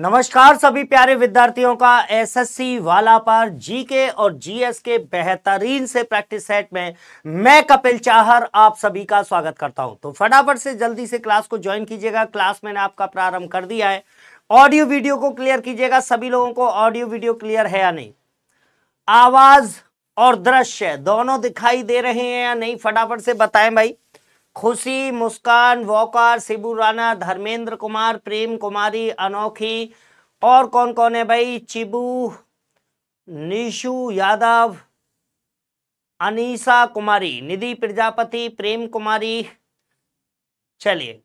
नमस्कार सभी प्यारे विद्यार्थियों का एसएससी वाला पर जीके और जीएस के बेहतरीन से प्रैक्टिस सेट में मैं कपिल चाहर आप सभी का स्वागत करता हूं तो फटाफट से जल्दी से क्लास को ज्वाइन कीजिएगा क्लास मैंने आपका प्रारंभ कर दिया है ऑडियो वीडियो को क्लियर कीजिएगा सभी लोगों को ऑडियो वीडियो क्लियर है या नहीं आवाज और दृश्य दोनों दिखाई दे रहे हैं या नहीं फटाफट से बताएं भाई खुशी मुस्कान वॉकर शिबू राना धर्मेंद्र कुमार प्रेम कुमारी अनोखी और कौन कौन है भाई चिबू निशु यादव अनीसा कुमारी निधि प्रजापति प्रेम कुमारी चलिए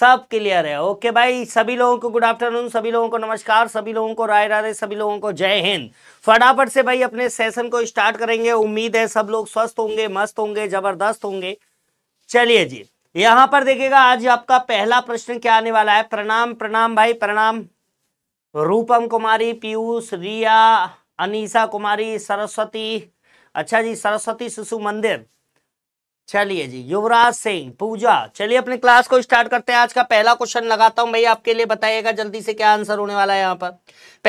सब क्लियर है ओके भाई सभी लोगों को गुड आफ्टरनून सभी लोगों को नमस्कार सभी लोगों को राय राधे सभी लोगों को जय हिंद फटाफट से भाई अपने सेशन को स्टार्ट करेंगे उम्मीद है सब लोग स्वस्थ होंगे मस्त होंगे जबरदस्त होंगे चलिए जी यहां पर देखिएगा आज आपका पहला प्रश्न क्या आने वाला है प्रणाम प्रणाम भाई प्रणाम रूपम कुमारी पीयूष रिया अनीसा कुमारी सरस्वती अच्छा जी सरस्वती शिशु मंदिर चलिए जी युवराज सिंह पूजा चलिए अपने क्लास को स्टार्ट करते हैं आज का पहला क्वेश्चन लगाता हूं भैया आपके लिए बताइएगा जल्दी से क्या आंसर होने वाला है यहाँ पर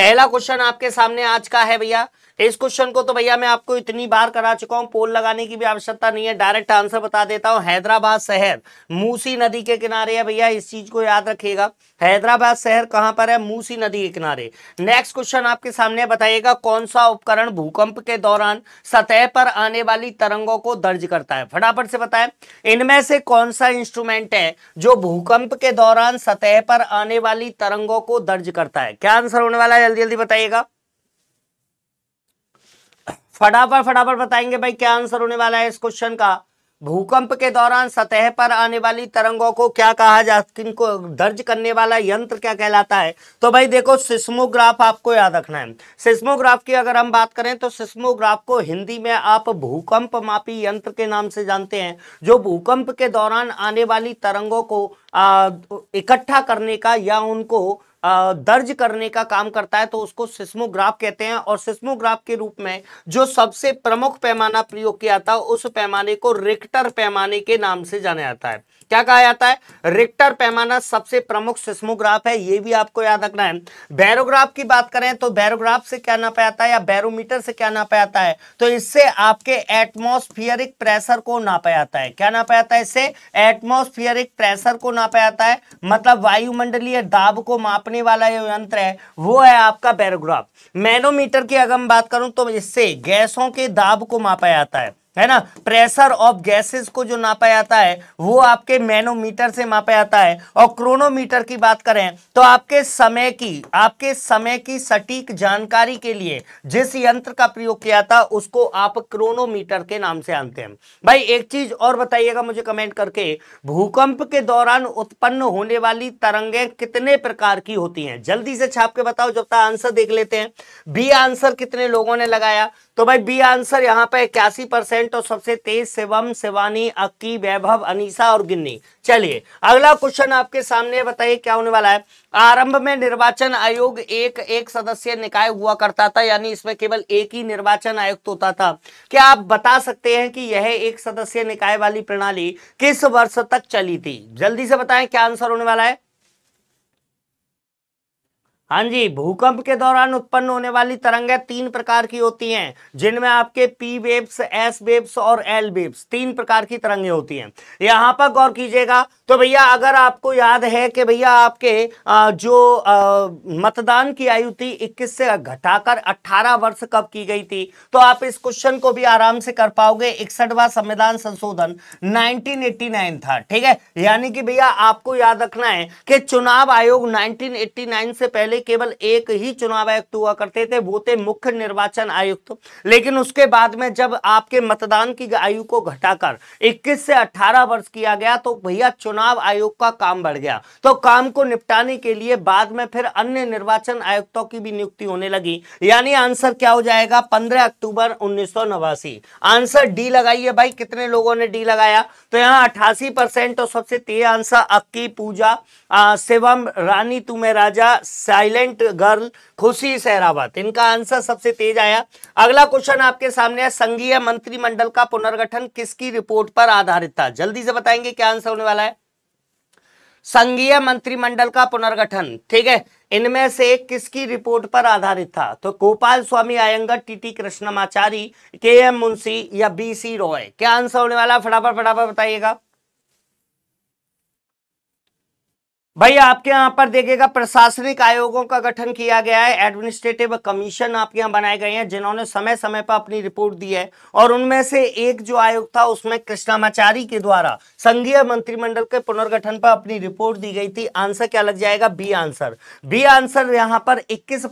पहला क्वेश्चन आपके सामने आज का है भैया इस क्वेश्चन को तो भैया मैं आपको इतनी बार करा चुका हूं पोल लगाने की भी आवश्यकता नहीं है डायरेक्ट आंसर बता देता हूं हैदराबाद शहर मूसी नदी के किनारे है भैया इस चीज को याद रखिएगा हैदराबाद शहर कहां पर है मूसी नदी के किनारे नेक्स्ट क्वेश्चन आपके सामने बताइएगा कौन सा उपकरण भूकंप के दौरान सतह पर आने वाली तरंगों को दर्ज करता है फटाफट से बताए इनमें से कौन सा इंस्ट्रूमेंट है जो भूकंप के दौरान सतह पर आने वाली तरंगों को दर्ज करता है क्या आंसर होने वाला है जल्दी जल्दी बताइएगा फटाफट फटाफट बताएंगे भाई क्या आंसर होने वाला है इस क्वेश्चन का भूकंप के दौरान सतह पर आने वाली तरंगों को क्या कहा जा किनको दर्ज करने वाला यंत्र क्या कहलाता है तो भाई देखो सिस्मोग्राफ आपको याद रखना है सिस्मोग्राफ की अगर हम बात करें तो सिस्मोग्राफ को हिंदी में आप भूकंप मापी यंत्र के नाम से जानते हैं जो भूकंप के दौरान आने वाली तरंगों को इकट्ठा करने का या उनको दर्ज करने का काम करता है तो उसको सिस्मोग्राफ कहते हैं और सिस्मोग्राफ के रूप में जो सबसे प्रमुख पैमाना प्रयोग किया जाता है उस पैमाने को रिक्टर पैमाने के नाम से जाना जाता है क्या कहा जाता है रिक्टर पैमाना सबसे प्रमुख सिस्मोग्राफ है यह भी आपको याद रखना है बैरोग्राफ की बात करें तो बैरोग्राफ से क्या नापा जाता है या बैरोमीटर से क्या नापा जाता है तो इससे आपके एटमोस्फियरिक प्रेशर को नापा जाता है क्या नापा जाता है इससे एटमोस्फियरिक प्रेशर को नापा जाता है मतलब वायुमंडलीय दाब को मापने मापने वाला जो यंत्र है वो है आपका बैरोग्राफ मैनोमीटर की अगर हम बात करूं तो इससे गैसों के दाब को मापा जाता है है ना प्रेशर ऑफ गैसेस को जो नापा जाता है वो आपके मैनोमीटर से मापा जाता है और क्रोनोमीटर की बात करें तो आपके समय की आपके समय की सटीक जानकारी के लिए जिस यंत्र का प्रयोग किया था उसको आप क्रोनोमीटर के नाम से जानते हैं भाई एक चीज और बताइएगा मुझे कमेंट करके भूकंप के दौरान उत्पन्न होने वाली तरंगे कितने प्रकार की होती है जल्दी से छाप के बताओ जब तक आंसर देख लेते हैं बी आंसर कितने लोगों ने लगाया तो भाई बी आंसर यहाँ पे इक्यासी परसेंट और सबसे तेज शिवम शिवानी अक्की वैभव अनीसा और गिन्नी चलिए अगला क्वेश्चन आपके सामने बताइए क्या होने वाला है आरंभ में निर्वाचन आयोग एक एक सदस्य निकाय हुआ करता था यानी इसमें केवल एक ही निर्वाचन आयुक्त होता था क्या आप बता सकते हैं कि यह एक सदस्य निकाय वाली प्रणाली किस वर्ष तक चली थी जल्दी से बताएं क्या आंसर होने वाला है हाँ जी भूकंप के दौरान उत्पन्न होने वाली तरंगें तीन प्रकार की होती हैं जिनमें आपके पी वेब्स एस वेब्स और एल वेब्स तीन प्रकार की तरंगें होती हैं यहां पर गौर कीजिएगा तो भैया अगर आपको याद है कि भैया आपके जो मतदान की आयु थी 21 से घटाकर 18 वर्ष कब की गई थी तो आप इस क्वेश्चन को भी आराम से कर पाओगे इकसठवा संविधान संशोधन 1989 था ठीक है यानी कि भैया आपको याद रखना है कि चुनाव आयोग 1989 से पहले केवल एक ही चुनाव आयुक्त हुआ करते थे वो थे मुख्य निर्वाचन आयुक्त लेकिन उसके बाद में जब आपके मतदान की आयु को घटाकर इक्कीस से अट्ठारह वर्ष किया गया तो भैया चुनाव आयोग का काम बढ़ गया तो काम को निपटाने के लिए बाद में फिर अन्य निर्वाचन आयुक्तों की भी नियुक्ति होने लगी यानी आंसर क्या हो जाएगा पंद्रह अक्टूबर उन्नीस आंसर डी लगाइए भाई कितने लोगों ने डी लगाया तो यहाँ अठासी परसेंट और सबसे तेज आंसर अक्की पूजा शिवम रानी तुम्हे राजा साइलेंट गर्ल खुशी सहरावत इनका आंसर सबसे तेज आया अगला क्वेश्चन आपके सामने है संघीय मंत्रिमंडल का पुनर्गठन किसकी रिपोर्ट पर आधारित था जल्दी से बताएंगे क्या आंसर होने वाला है संघीय मंत्रिमंडल का पुनर्गठन ठीक है इनमें से किसकी रिपोर्ट पर आधारित था तो Gopal Swami Ayyangar T T Krishnamachari K M Munshi या बी सी रॉय क्या आंसर होने वाला फटाफट फटाफट बताइएगा भाई आपके यहाँ पर देखिएगा प्रशासनिक आयोगों का गठन किया गया है एडमिनिस्ट्रेटिव कमीशन आपके यहाँ बनाए गए हैं जिन्होंने समय समय पर अपनी रिपोर्ट दी है और उनमें से एक जो आयोग था उसमें कृष्णामाचारी के द्वारा संघीय मंत्रिमंडल के पुनर्गठन पर अपनी रिपोर्ट दी गई थी आंसर क्या लग जाएगा बी आंसर बी आंसर यहाँ पर इक्कीस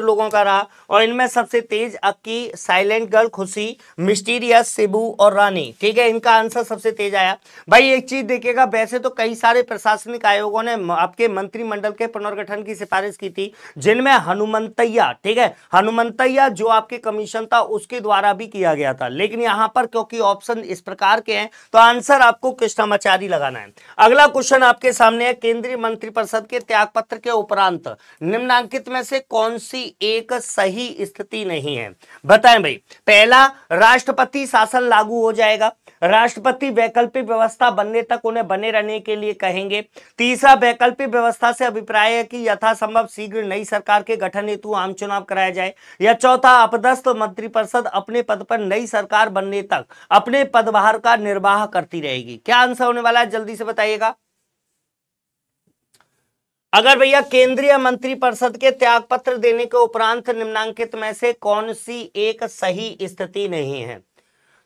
लोगों का रहा और इनमें सबसे तेज Akki silent girl Khushi mysterious Sibu और रानी ठीक है इनका आंसर सबसे तेज आया भाई एक चीज देखिएगा वैसे तो कई सारे प्रशासनिक आयोगों ने आपके मंत्रिमंडल के पुनर्गठन की सिफारिश की थी जिनमें हनुमंतैया ठीक है हनुमंतैया जो आपके कमीशन था उसके द्वारा भी किया गया था लेकिन यहां पर क्योंकि ऑप्शन इस प्रकार के हैं तो आंसर आपको कृष्णामाचारी लगाना है अगला क्वेश्चन आपके सामने है केंद्रीय मंत्रिपरिषद के त्याग पत्र के उपरांत निम्नांकित में से कौन सी एक सही स्थिति नहीं है बताएं भाई पहला राष्ट्रपति शासन लागू हो जाएगा राष्ट्रपति वैकल्पिक व्यवस्था बनने तक उन्हें बने रहने के लिए कहेंगे तीसरा वैकल्पिक व्यवस्था से अभिप्राय है कि यथासंभव शीघ्र नई सरकार के गठन हेतु आम चुनाव कराया जाए या चौथा अपदस्थ मंत्रिपरिषद अपने पद पर नई सरकार बनने तक अपने पदभार का निर्वाह करती रहेगी क्या आंसर होने वाला है जल्दी से बताइएगा अगर भैया केंद्रीय मंत्रिपरिषद के त्याग पत्र देने के उपरांत निम्नांकित में से कौन सी एक सही स्थिति नहीं है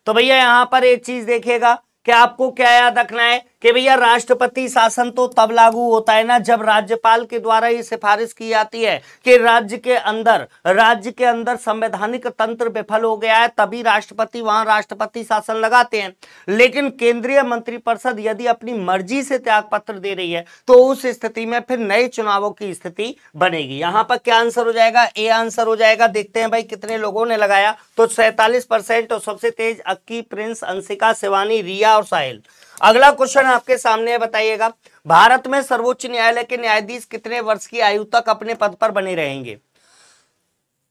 तो भैया यहां पर एक चीज देखिएगा कि आपको क्या याद रखना है कि भैया राष्ट्रपति शासन तो तब लागू होता है ना जब राज्यपाल के द्वारा ये सिफारिश की जाती है कि राज्य के अंदर राज्य के अंदर संवैधानिक तंत्र विफल हो गया है तभी राष्ट्रपति वहां राष्ट्रपति शासन लगाते हैं लेकिन केंद्रीय मंत्रिपरिषद यदि अपनी मर्जी से त्याग पत्र दे रही है तो उस स्थिति में फिर नए चुनावों की स्थिति बनेगी यहां पर क्या आंसर हो जाएगा ए आंसर हो जाएगा देखते हैं भाई कितने लोगों ने लगाया तो सैतालीस और सबसे तेज अक्की प्रिंस अंशिका शिवानी रिया और साहिल अगला क्वेश्चन आपके सामने बताइएगा भारत में सर्वोच्च न्यायालय के न्यायाधीश कितने वर्ष की आयु तक अपने पद पर बने रहेंगे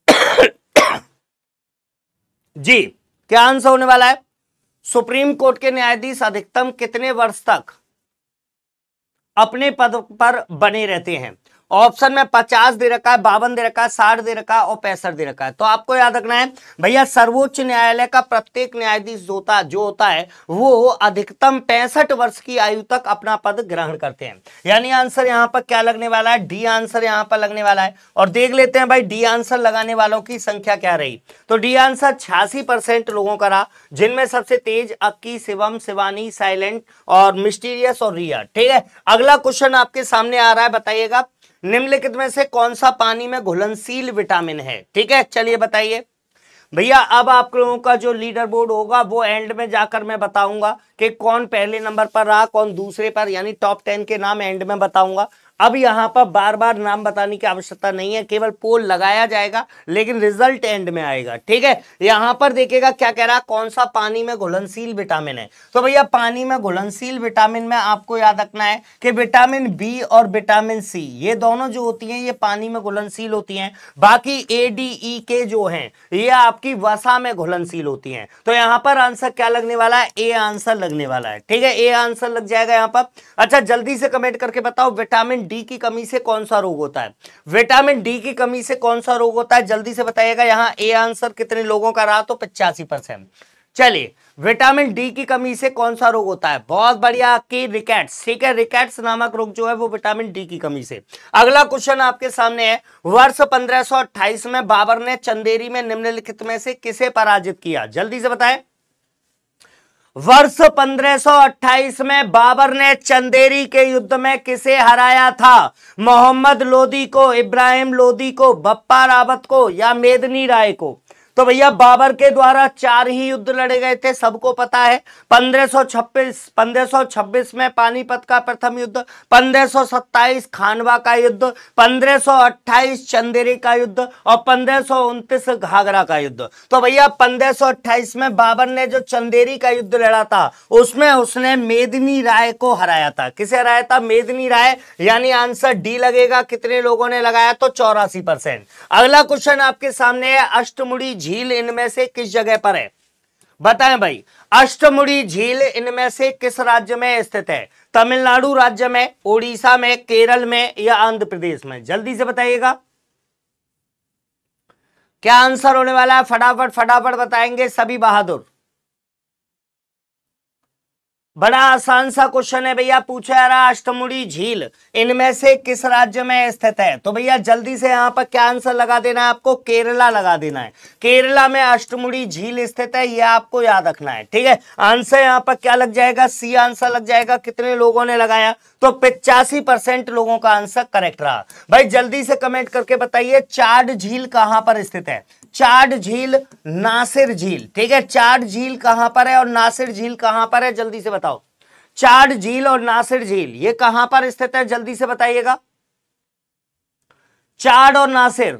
जी क्या आंसर होने वाला है सुप्रीम कोर्ट के न्यायाधीश अधिकतम कितने वर्ष तक अपने पद पर बने रहते हैं ऑप्शन में पचास दे रखा है बावन दे रखा है साठ दे रखा है और पैंसठ दे रखा है तो आपको याद रखना है भैया सर्वोच्च न्यायालय का प्रत्येक न्यायाधीश जो होता जो होता है वो अधिकतम पैंसठ वर्ष की आयु तक अपना पद ग्रहण करते हैं यानी आंसर यहाँ पर क्या लगने वाला है डी आंसर यहाँ पर लगने वाला है और देख लेते हैं भाई डी आंसर लगाने वालों की संख्या क्या रही तो डी आंसर छियासी लोगों का रहा जिनमें सबसे तेज अक्की शिवम शिवानी साइलेंट और मिस्टीरियस और रिया ठीक है अगला क्वेश्चन आपके सामने आ रहा है बताइएगा निम्नलिखित में से कौन सा पानी में घुलनशील विटामिन है ठीक है चलिए बताइए भैया अब आप लोगों का जो लीडर बोर्ड होगा वो एंड में जाकर मैं बताऊंगा कि कौन पहले नंबर पर रहा कौन दूसरे पर यानी टॉप टेन के नाम एंड में बताऊंगा अब यहाँ पर बार बार नाम बताने की आवश्यकता नहीं है केवल पोल लगाया जाएगा लेकिन रिजल्ट एंड में आएगा ठीक है यहां पर देखेगा क्या कह रहा है कौन सा पानी में घुलनशील विटामिन है तो भैया पानी में घुलनशील विटामिन में आपको याद रखना है कि विटामिन बी और विटामिन सी ये दोनों जो होती हैं ये पानी में घुलनशील होती है बाकी ए डी ई के जो है ये आपकी वसा में घुलनशील होती है तो यहाँ पर आंसर क्या लगने वाला है ए आंसर लगने वाला है ठीक है ए आंसर लग जाएगा यहाँ पर अच्छा जल्दी से कमेंट करके बताओ विटामिन डी की कमी से कौन सा रोग होता है विटामिन डी की कमी से कौन सा रोग होता है जल्दी से बताइएगा यहाँ ए आंसर कितने लोगों का रहा तो पचासी चलिए विटामिन डी की कमी से कौन सा रोग होता है बहुत बढ़िया की रिकेट्स ठीक है रिकेट्स नामक रोग जो है वो विटामिन डी की कमी से अगला क्वेश्चन आपके सामने है वर्ष 1528 में बाबर ने चंदेरी में निम्नलिखित में से किसे पराजित किया जल्दी से बताएं वर्ष 1528 में बाबर ने चंदेरी के युद्ध में किसे हराया था मोहम्मद लोधी को इब्राहिम लोधी को बप्पा रावत को या मेदनी राय को तो भैया बाबर के द्वारा चार ही युद्ध लड़े गए थे सबको पता है 1526 1526 में पानीपत का प्रथम युद्ध 1527 खानवा का युद्ध 1528 चंदेरी का युद्ध और पंद्रह घाघरा का युद्ध तो भैया 1528 में बाबर ने जो चंदेरी का युद्ध लड़ा था उसमें उसने मेदनी राय को हराया था किसे हराया था मेदनी राय यानी आंसर डी लगेगा कितने लोगों ने लगाया तो चौरासी अगला क्वेश्चन आपके सामने है अष्टमुड़ी झील इनमें से किस जगह पर है बताएं भाई अष्टमुड़ी झील इनमें से किस राज्य में स्थित है तमिलनाडु राज्य में ओडिशा में केरल में या आंध्र प्रदेश में जल्दी से बताइएगा क्या आंसर होने वाला है फटाफट फटाफट बताएंगे सभी बहादुर बड़ा आसान सा क्वेश्चन है भैया पूछा जा रहा अष्टमुड़ी झील इनमें से किस राज्य में स्थित है तो भैया जल्दी से यहाँ पर क्या आंसर लगा देना है आपको केरला लगा देना है केरला में अष्टमुड़ी झील स्थित है ये आपको याद रखना है ठीक है आंसर यहाँ पर क्या लग जाएगा सी आंसर लग जाएगा कितने लोगों ने लगाया तो पिचासी परसेंट लोगों का आंसर करेक्ट रहा भाई जल्दी से कमेंट करके बताइए चार्ड झील कहाँ पर स्थित है चाड झील नासिर झील ठीक है चाट झील कहां पर है और नासिर झील कहां पर है जल्दी से बताओ चाड झील और नासिर झील ये कहां पर स्थित है जल्दी से बताइएगा चाड और नासिर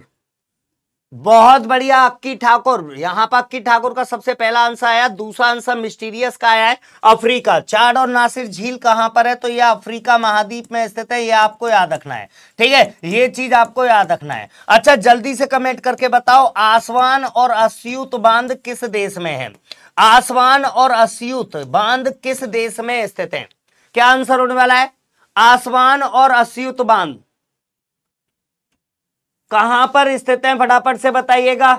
बहुत बढ़िया अक्की ठाकुर यहाँ पर अक्की ठाकुर का सबसे पहला आंसर आया दूसरा आंसर मिस्टीरियस का आया है अफ्रीका चाड और नासिर झील कहां पर है तो यह अफ्रीका महाद्वीप में स्थित है ये आपको याद रखना है ठीक है ये चीज आपको याद रखना है अच्छा जल्दी से कमेंट करके बताओ आसवान और अस्यूत बांध किस देश में है आसवान और अस्यूत बांध किस देश में स्थित है क्या आंसर होने वाला है आसवान और अस्यूत बांध कहां पर स्थित है फटाफट से बताइएगा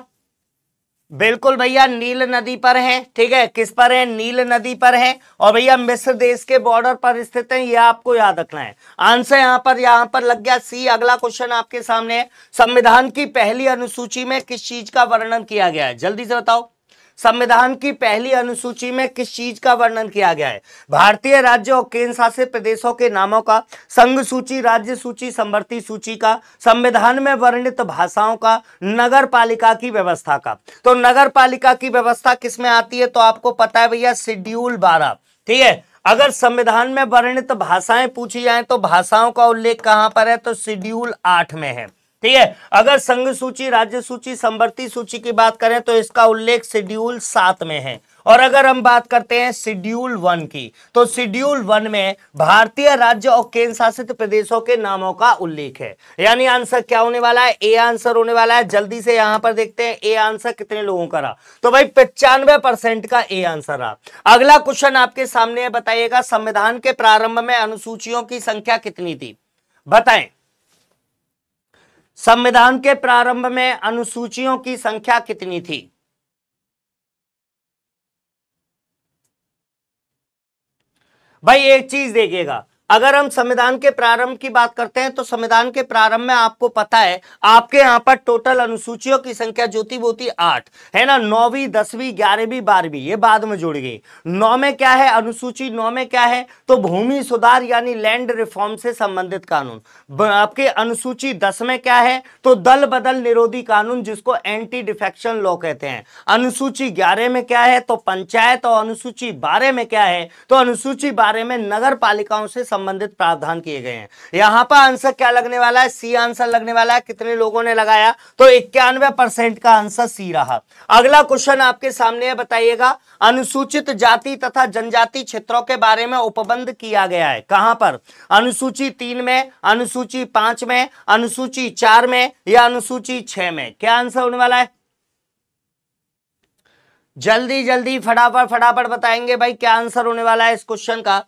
बिल्कुल भैया नील नदी पर है ठीक है किस पर है नील नदी पर है और भैया मिस्र देश के बॉर्डर पर स्थित है यह आपको याद रखना है आंसर यहां पर यहां पर लग गया सी अगला क्वेश्चन आपके सामने है संविधान की पहली अनुसूची में किस चीज का वर्णन किया गया है जल्दी से बताओ संविधान की पहली अनुसूची में किस चीज का वर्णन किया गया है भारतीय राज्यों और केंद्र शासित प्रदेशों के नामों का संघ सूची राज्य सूची समवर्ती सूची का संविधान में वर्णित भाषाओं का नगर पालिका की व्यवस्था का तो नगर पालिका की व्यवस्था किसमें आती है तो आपको पता है भैया शेड्यूल बारह ठीक है अगर संविधान में वर्णित भाषाएं पूछी जाए तो भाषाओं का उल्लेख कहां पर है तो शेड्यूल आठ में है ठीक है अगर संघ सूची राज्य सूची संवर्ती सूची की बात करें तो इसका उल्लेख शेड्यूल सात में है और अगर हम बात करते हैं शेड्यूल वन की तो शेड्यूल वन में भारतीय राज्य और केंद्र शासित प्रदेशों के नामों का उल्लेख है यानी आंसर क्या होने वाला है ए आंसर होने वाला है जल्दी से यहां पर देखते हैं ए आंसर कितने लोगों का रहा तो भाई पचानवे परसेंट का ए आंसर रहा अगला क्वेश्चन आपके सामने बताइएगा संविधान के प्रारंभ में अनुसूचियों की संख्या कितनी थी बताएं संविधान के प्रारंभ में अनुसूचियों की संख्या कितनी थी भाई एक चीज देखिएगा अगर हम संविधान के प्रारंभ की बात करते हैं तो संविधान के प्रारंभ में आपको पता है आपके यहाँ पर टोटल अनुसूचियों की संख्या ज्योति बोती आठ है ना नौवीं दसवीं ग्यारहवीं बारहवीं ये बाद में जुड़ गई नौ में क्या है अनुसूची नौ में क्या है तो भूमि सुधार यानी लैंड रिफॉर्म से संबंधित कानून आपके अनुसूची दस में क्या है तो दल बदल निरोधी कानून जिसको एंटी डिफेक्शन लॉ कहते हैं अनुसूची ग्यारह में क्या है तो पंचायत और अनुसूची बारह में क्या है तो अनुसूची बारह में नगर पालिकाओं से संबंधित प्रावधान किए गए हैं यहां पर आंसर क्या लगने वाला है सी आंसर लगने वाला है कितने लोगों ने लगाया तो इक्यानवे परसेंट का आंसर सी रहा अगला क्वेश्चन आपके सामने है बताइएगा अनुसूचित जाति तथा जनजाति क्षेत्रों के बारे में उपबंध किया गया है कहां पर अनुसूची तीन में अनुसूची पांच में अनुसूची चार में या अनुसूची छह में क्या आंसर होने वाला है जल्दी जल्दी फटाफट फटाफट बताएंगे भाई क्या आंसर होने वाला है इस क्वेश्चन का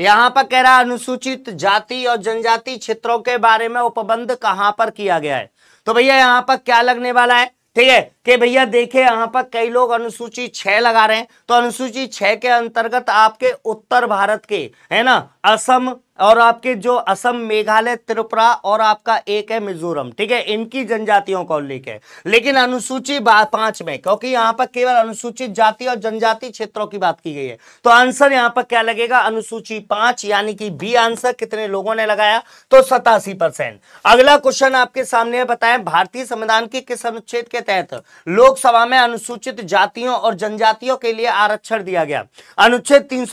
यहां पर कह रहा अनुसूचित जाति और जनजाति क्षेत्रों के बारे में उपबंध कहां पर किया गया है तो भैया यहां पर क्या लगने वाला है ठीक है कि भैया देखे यहाँ पर कई लोग अनुसूची छह लगा रहे हैं तो अनुसूची छह के अंतर्गत आपके उत्तर भारत के है ना असम और आपके जो असम मेघालय त्रिपुरा और आपका एक है मिजोरम ठीक है इनकी जनजातियों का उल्लेख है लेकिन अनुसूची पांच में क्योंकि यहां पर केवल अनुसूचित जाति और जनजाति क्षेत्रों की बात की गई है तो आंसर यहां पर क्या लगेगा अनुसूची पांच यानी कि बी आंसर कितने लोगों ने लगाया तो सतासी परसेंट अगला क्वेश्चन आपके सामने बताए भारतीय संविधान के किस अनुच्छेद के तहत लोकसभा में अनुसूचित जातियों और जनजातियों के लिए आरक्षण दिया गया अनुच्छेद तीन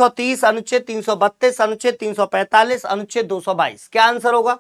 अनुच्छेद तीन अनुच्छेद तीन बाईस अनुच्छेद बाईस क्या आंसर होगा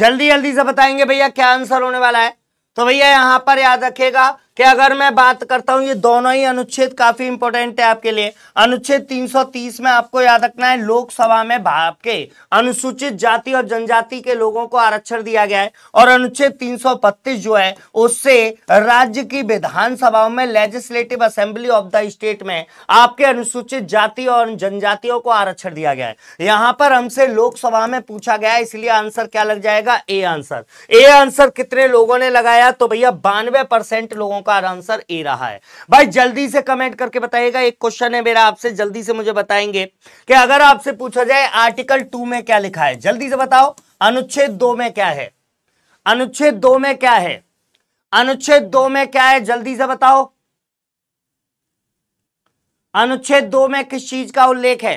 जल्दी जल्दी से बताएंगे भैया क्या आंसर होने वाला है तो भैया यहां पर याद रखेगा कि अगर मैं बात करता हूं ये दोनों ही अनुच्छेद काफी इंपॉर्टेंट है आपके लिए अनुच्छेद 330 में आपको याद रखना है लोकसभा में आपके अनुसूचित जाति और जनजाति के लोगों को आरक्षण दिया गया है और अनुच्छेद 332 जो है उससे राज्य की विधानसभाओं में legislative assembly of the state में आपके अनुसूचित जाति और जनजातियों को आरक्षण दिया गया है यहां पर हमसे लोकसभा में पूछा गया है इसलिए आंसर क्या लग जाएगा ए आंसर ए आंसर कितने लोगों ने लगाया तो भैया बानवे लोगों का बार आंसर ए रहा है भाई जल्दी से कमेंट करके बताइएगा एक क्वेश्चन है मेरा आपसे जल्दी से मुझे बताएंगे कि अगर आपसे पूछा जाए आर्टिकल टू में क्या लिखा है जल्दी से बताओ अनुच्छेद दो में क्या है अनुच्छेद दो में क्या है अनुच्छेद दो में क्या है जल्दी से बताओ अनुच्छेद दो में किस चीज का उल्लेख है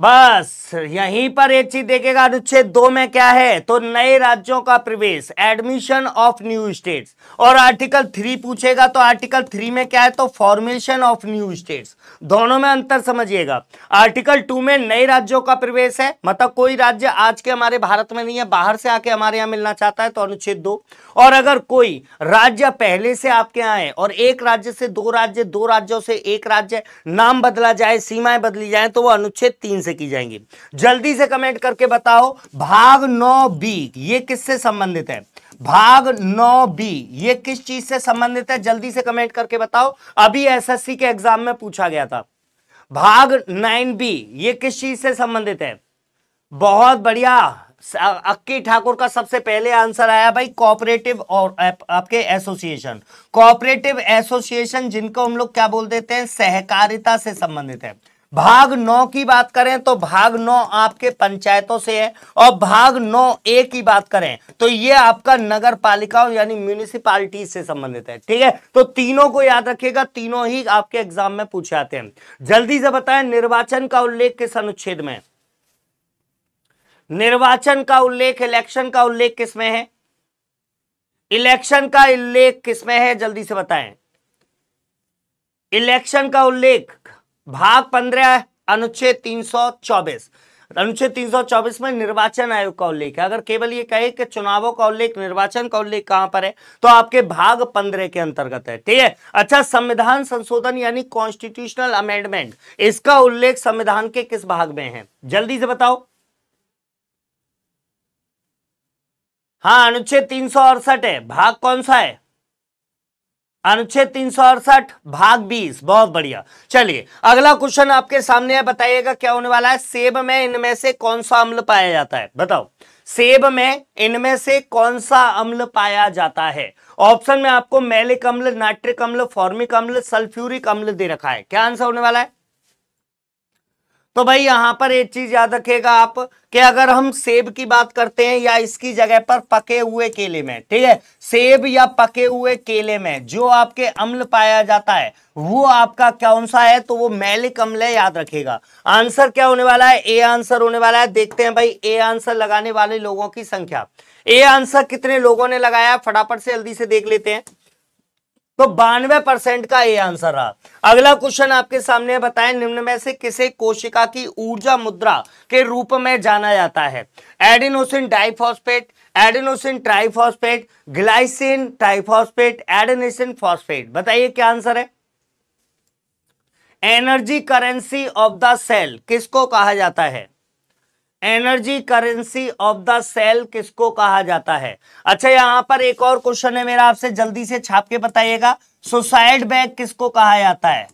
बस यहीं पर एक चीज देखेगा अनुच्छेद दो में क्या है तो नए राज्यों का प्रवेश एडमिशन ऑफ न्यू स्टेट्स और आर्टिकल थ्री पूछेगा तो आर्टिकल थ्री में क्या है तो फॉर्मेशन ऑफ न्यू स्टेट्स दोनों में अंतर समझिएगा आर्टिकल टू में नए राज्यों का प्रवेश है मतलब कोई राज्य आज के हमारे भारत में नहीं है बाहर से आके हमारे यहाँ मिलना चाहता है तो अनुच्छेद दो और अगर कोई राज्य पहले से आपके यहाँ है और एक राज्य से दो राज्य दो राज्यों से एक राज्य नाम बदला जाए सीमाएं बदली जाए तो वह अनुच्छेद तीन से की जाएंगी जल्दी से कमेंट करके बताओ भाग नौ बी ये किससे संबंधित है भाग नौ बी ये किस चीज से संबंधित है जल्दी से कमेंट करके बताओ अभी एसएससी के एग्जाम में पूछा गया था भाग नाइन बी ये किस चीज से संबंधित है बहुत बढ़िया अक्की ठाकुर का सबसे पहले आंसर आया भाई कोऑपरेटिव और आप, आपके एसोसिएशन कोऑपरेटिव एसोसिएशन जिनको हम लोग क्या बोल देते हैं सहकारिता से संबंधित है भाग नौ की बात करें तो भाग नौ आपके पंचायतों से है और भाग नौ ए की बात करें तो ये आपका नगर पालिकाओं यानी म्यूनिसिपालिटी से संबंधित है ठीक है तो तीनों को याद रखिएगा तीनों ही आपके एग्जाम में पूछे आते हैं जल्दी से बताएं निर्वाचन का उल्लेख किस अनुच्छेद में निर्वाचन का उल्लेख इलेक्शन का उल्लेख किसमें है इलेक्शन का उल्लेख किसमें है जल्दी से बताएं इलेक्शन का उल्लेख भाग पंद्रह अनुच्छेद 324 अनुच्छेद 324 में निर्वाचन आयोग का उल्लेख है अगर केवल ये कहे कि चुनावों का उल्लेख निर्वाचन का उल्लेख कहां पर है तो आपके भाग पंद्रह के अंतर्गत है ठीक है अच्छा संविधान संशोधन यानी कॉन्स्टिट्यूशनल अमेंडमेंट इसका उल्लेख संविधान के किस भाग में है जल्दी से बताओ हाँ अनुच्छेद तीन है भाग कौन सा है अनुच्छेद तीन भाग 20 बहुत बढ़िया चलिए अगला क्वेश्चन आपके सामने है बताइएगा क्या होने वाला है सेब में इनमें से कौन सा अम्ल पाया जाता है बताओ सेब में इनमें से कौन सा अम्ल पाया जाता है ऑप्शन में आपको मैलिक अम्ल नाइट्रिक अम्ल फॉर्मिक अम्ल सल्फ्यूरिक अम्ल दे रखा है क्या आंसर होने वाला है तो भाई यहां पर एक चीज याद रखेगा आप कि अगर हम सेब की बात करते हैं या इसकी जगह पर पके हुए केले में ठीक है सेब या पके हुए केले में जो आपके अम्ल पाया जाता है वो आपका कौन सा है तो वो मैलिक अम्ल है याद रखेगा आंसर क्या होने वाला है ए आंसर होने वाला है देखते हैं भाई ए आंसर लगाने वाले लोगों की संख्या ए आंसर कितने लोगों ने लगाया फटाफट से जल्दी से देख लेते हैं तो बानवे परसेंट का ये आंसर रहा अगला क्वेश्चन आपके सामने बताएं निम्न में से किसे कोशिका की ऊर्जा मुद्रा के रूप में जाना जाता है adenosine diphosphate adenosine triphosphate glycine triphosphate adenosine phosphate बताइए क्या आंसर है energy currency of the cell किसको कहा जाता है energy currency of the cell किसको कहा जाता है अच्छा यहां पर एक और क्वेश्चन है मेरा आपसे जल्दी से छाप के बताइएगा सुसाइड बैग किसको कहा जाता है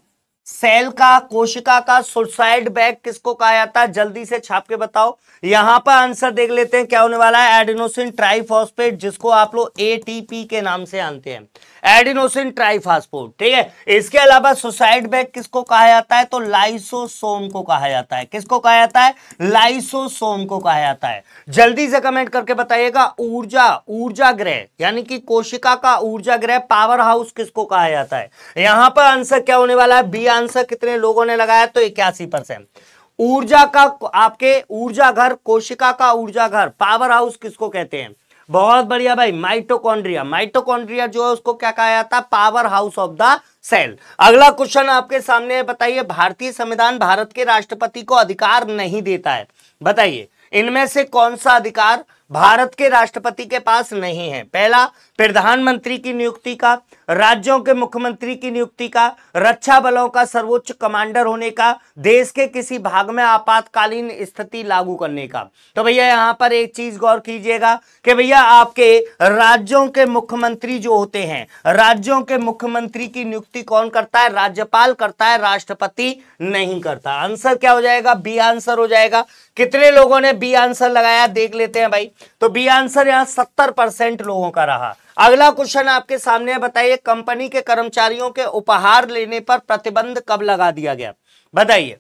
सेल का कोशिका का सुसाइड बैग किसको कहा जाता है जल्दी से छाप के बताओ यहां पर आंसर देख लेते हैं क्या होने वाला है एडिनोसिन ट्राइफॉस्फेट जिसको आप लोग ए के नाम से जानते हैं एडिनोसिन ट्राइफास्फोट ठीक है इसके अलावा सुसाइड बैग किसको कहा जाता है तो लाइसोसोम को कहा जाता है किसको कहा जाता है लाइसोसोम को कहा जाता है जल्दी से कमेंट करके बताइएगा ऊर्जा ऊर्जा ग्रह यानी कि कोशिका का ऊर्जा ग्रह पावर हाउस किसको कहा जाता है यहां पर आंसर क्या होने वाला है बी आंसर कितने लोगों ने लगाया तो इक्यासी परसेंट ऊर्जा का आपके ऊर्जा घर कोशिका का ऊर्जा घर पावर हाउस किसको कहते हैं बहुत बढ़िया भाई माइटोकॉन्ड्रिया माइटोकॉन्ड्रिया जो है उसको क्या कहा जाता है power house of the cell अगला क्वेश्चन आपके सामने है बताइए भारतीय संविधान भारत के राष्ट्रपति को अधिकार नहीं देता है बताइए इनमें से कौन सा अधिकार भारत के राष्ट्रपति के पास नहीं है पहला प्रधानमंत्री की नियुक्ति का राज्यों के मुख्यमंत्री की नियुक्ति का रक्षा बलों का सर्वोच्च कमांडर होने का देश के किसी भाग में आपातकालीन स्थिति लागू करने का तो भैया यहां पर एक चीज गौर कीजिएगा कि भैया आपके राज्यों के मुख्यमंत्री जो होते हैं राज्यों के मुख्यमंत्री की नियुक्ति कौन करता है राज्यपाल करता है राष्ट्रपति नहीं करता आंसर क्या हो जाएगा बी आंसर हो जाएगा कितने लोगों ने बी आंसर लगाया देख लेते हैं भाई तो बी आंसर यहाँ सत्तर परसेंट लोगों का रहा अगला क्वेश्चन आपके सामने है बताइए कंपनी के कर्मचारियों के उपहार लेने पर प्रतिबंध कब लगा दिया गया बताइए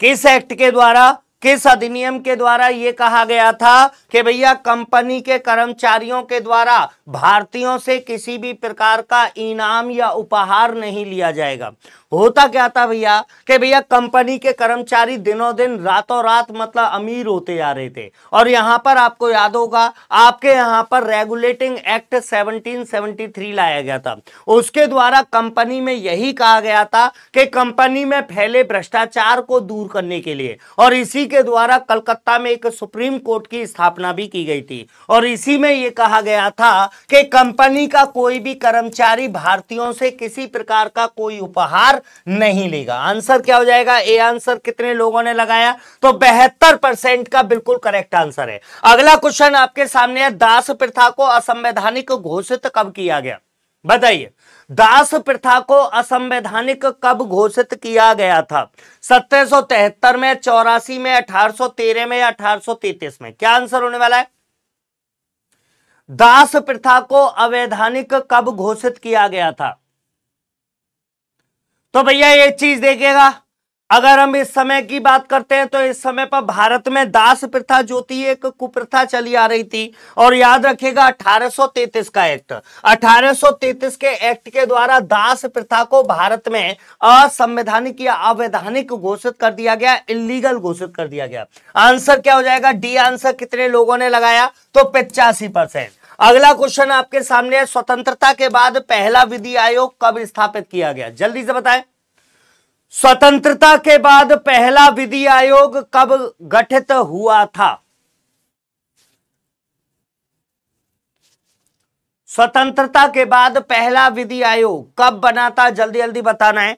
किस एक्ट के द्वारा किस अधिनियम के द्वारा यह कहा गया था कि भैया कंपनी के कर्मचारियों के द्वारा भारतीयों से किसी भी प्रकार का इनाम या उपहार नहीं लिया जाएगा होता क्या था भैया कि भैया कंपनी के कर्मचारी दिनों दिन रातों रात मतलब अमीर होते जा रहे थे और यहां पर आपको याद होगा आपके यहां पर रेगुलेटिंग एक्ट 1773 लाया गया था उसके द्वारा कंपनी में यही कहा गया था कि कंपनी में फैले भ्रष्टाचार को दूर करने के लिए और इसी के द्वारा कलकत्ता में एक सुप्रीम कोर्ट की स्थापना भी की गई थी और इसी में ये कहा गया था कि कंपनी का कोई भी कर्मचारी भारतीयों से किसी प्रकार का कोई उपहार नहीं लेगा आंसर क्या हो जाएगा ए आंसर कितने लोगों ने लगाया तो बेहतर परसेंट का बिल्कुल करेक्ट आंसर है अगला क्वेश्चन आपके सामने है दास प्रथा को असंवैधानिक घोषित कब किया गया बताइए दास प्रथा को असंवैधानिक कब घोषित किया गया था सत्रह में चौरासी में अठारह में या अठारह में क्या आंसर होने वाला है दास प्रथा को अवैधानिक कब घोषित किया गया था तो भैया ये चीज देखिएगा अगर हम इस समय की बात करते हैं तो इस समय पर भारत में दास प्रथा जो थी एक कुप्रथा चली आ रही थी और याद रखिएगा 1833 का एक्ट 1833 के एक्ट के द्वारा दास प्रथा को भारत में असंवैधानिक या अवैधानिक घोषित कर दिया गया इलीगल घोषित कर दिया गया आंसर क्या हो जाएगा डी आंसर कितने लोगों ने लगाया तो पिचासी परसेंट अगला क्वेश्चन आपके सामने है स्वतंत्रता के बाद पहला विधि आयोग कब स्थापित किया गया जल्दी से बताएं स्वतंत्रता के बाद पहला विधि आयोग कब गठित हुआ था स्वतंत्रता के बाद पहला विधि आयोग कब बना था जल्दी जल्दी बताना है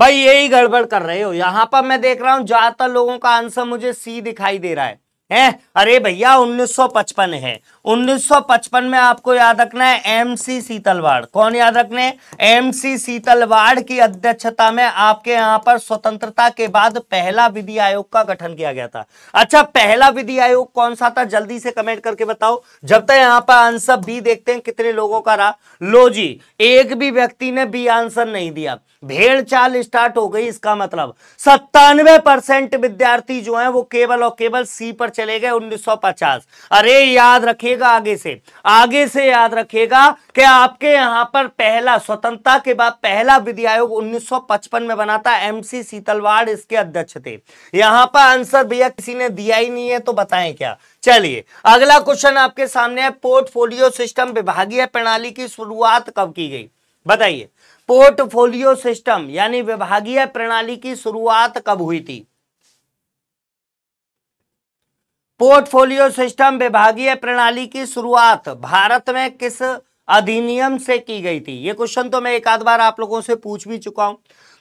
भाई यही गड़बड़ कर रहे हो यहां पर मैं देख रहा हूं ज्यादातर लोगों का आंसर मुझे सी दिखाई दे रहा है हैं अरे भैया 1955 है 1955 में आपको याद रखना है एमसी सीतलवाड़ कौन याद रखने एमसी सीतलवाड़ की अध्यक्षता में आपके यहाँ पर स्वतंत्रता के बाद पहला विधि आयोग का गठन किया गया था अच्छा पहला विधि आयोग कौन सा था जल्दी से कमेंट करके बताओ जब तक यहां पर आंसर बी देखते हैं कितने लोगों का रहा लो जी एक भी व्यक्ति ने बी आंसर नहीं दिया भेड़ चाल स्टार्ट हो गई इसका मतलब सत्तानवे परसेंट विद्यार्थी जो हैं वो केवल और केवल सी पर चले गए 1950 अरे याद रखिएगा आगे से आगे से याद रखिएगा कि आपके यहां पर पहला स्वतंत्रता के बाद पहला विधि आयोग 1955 में बना था एमसी सीतलवाड़ इसके अध्यक्ष थे यहां पर आंसर भैया किसी ने दिया ही नहीं है तो बताए क्या चलिए अगला क्वेश्चन आपके सामने है पोर्टफोलियो सिस्टम विभागीय प्रणाली की शुरुआत कब की गई बताइए पोर्टफोलियो सिस्टम यानी विभागीय प्रणाली की शुरुआत कब हुई थी पोर्टफोलियो सिस्टम विभागीय प्रणाली की शुरुआत भारत में किस अधिनियम से की गई थी ये क्वेश्चन तो मैं एक आध बार आप लोगों से पूछ भी चुका हूं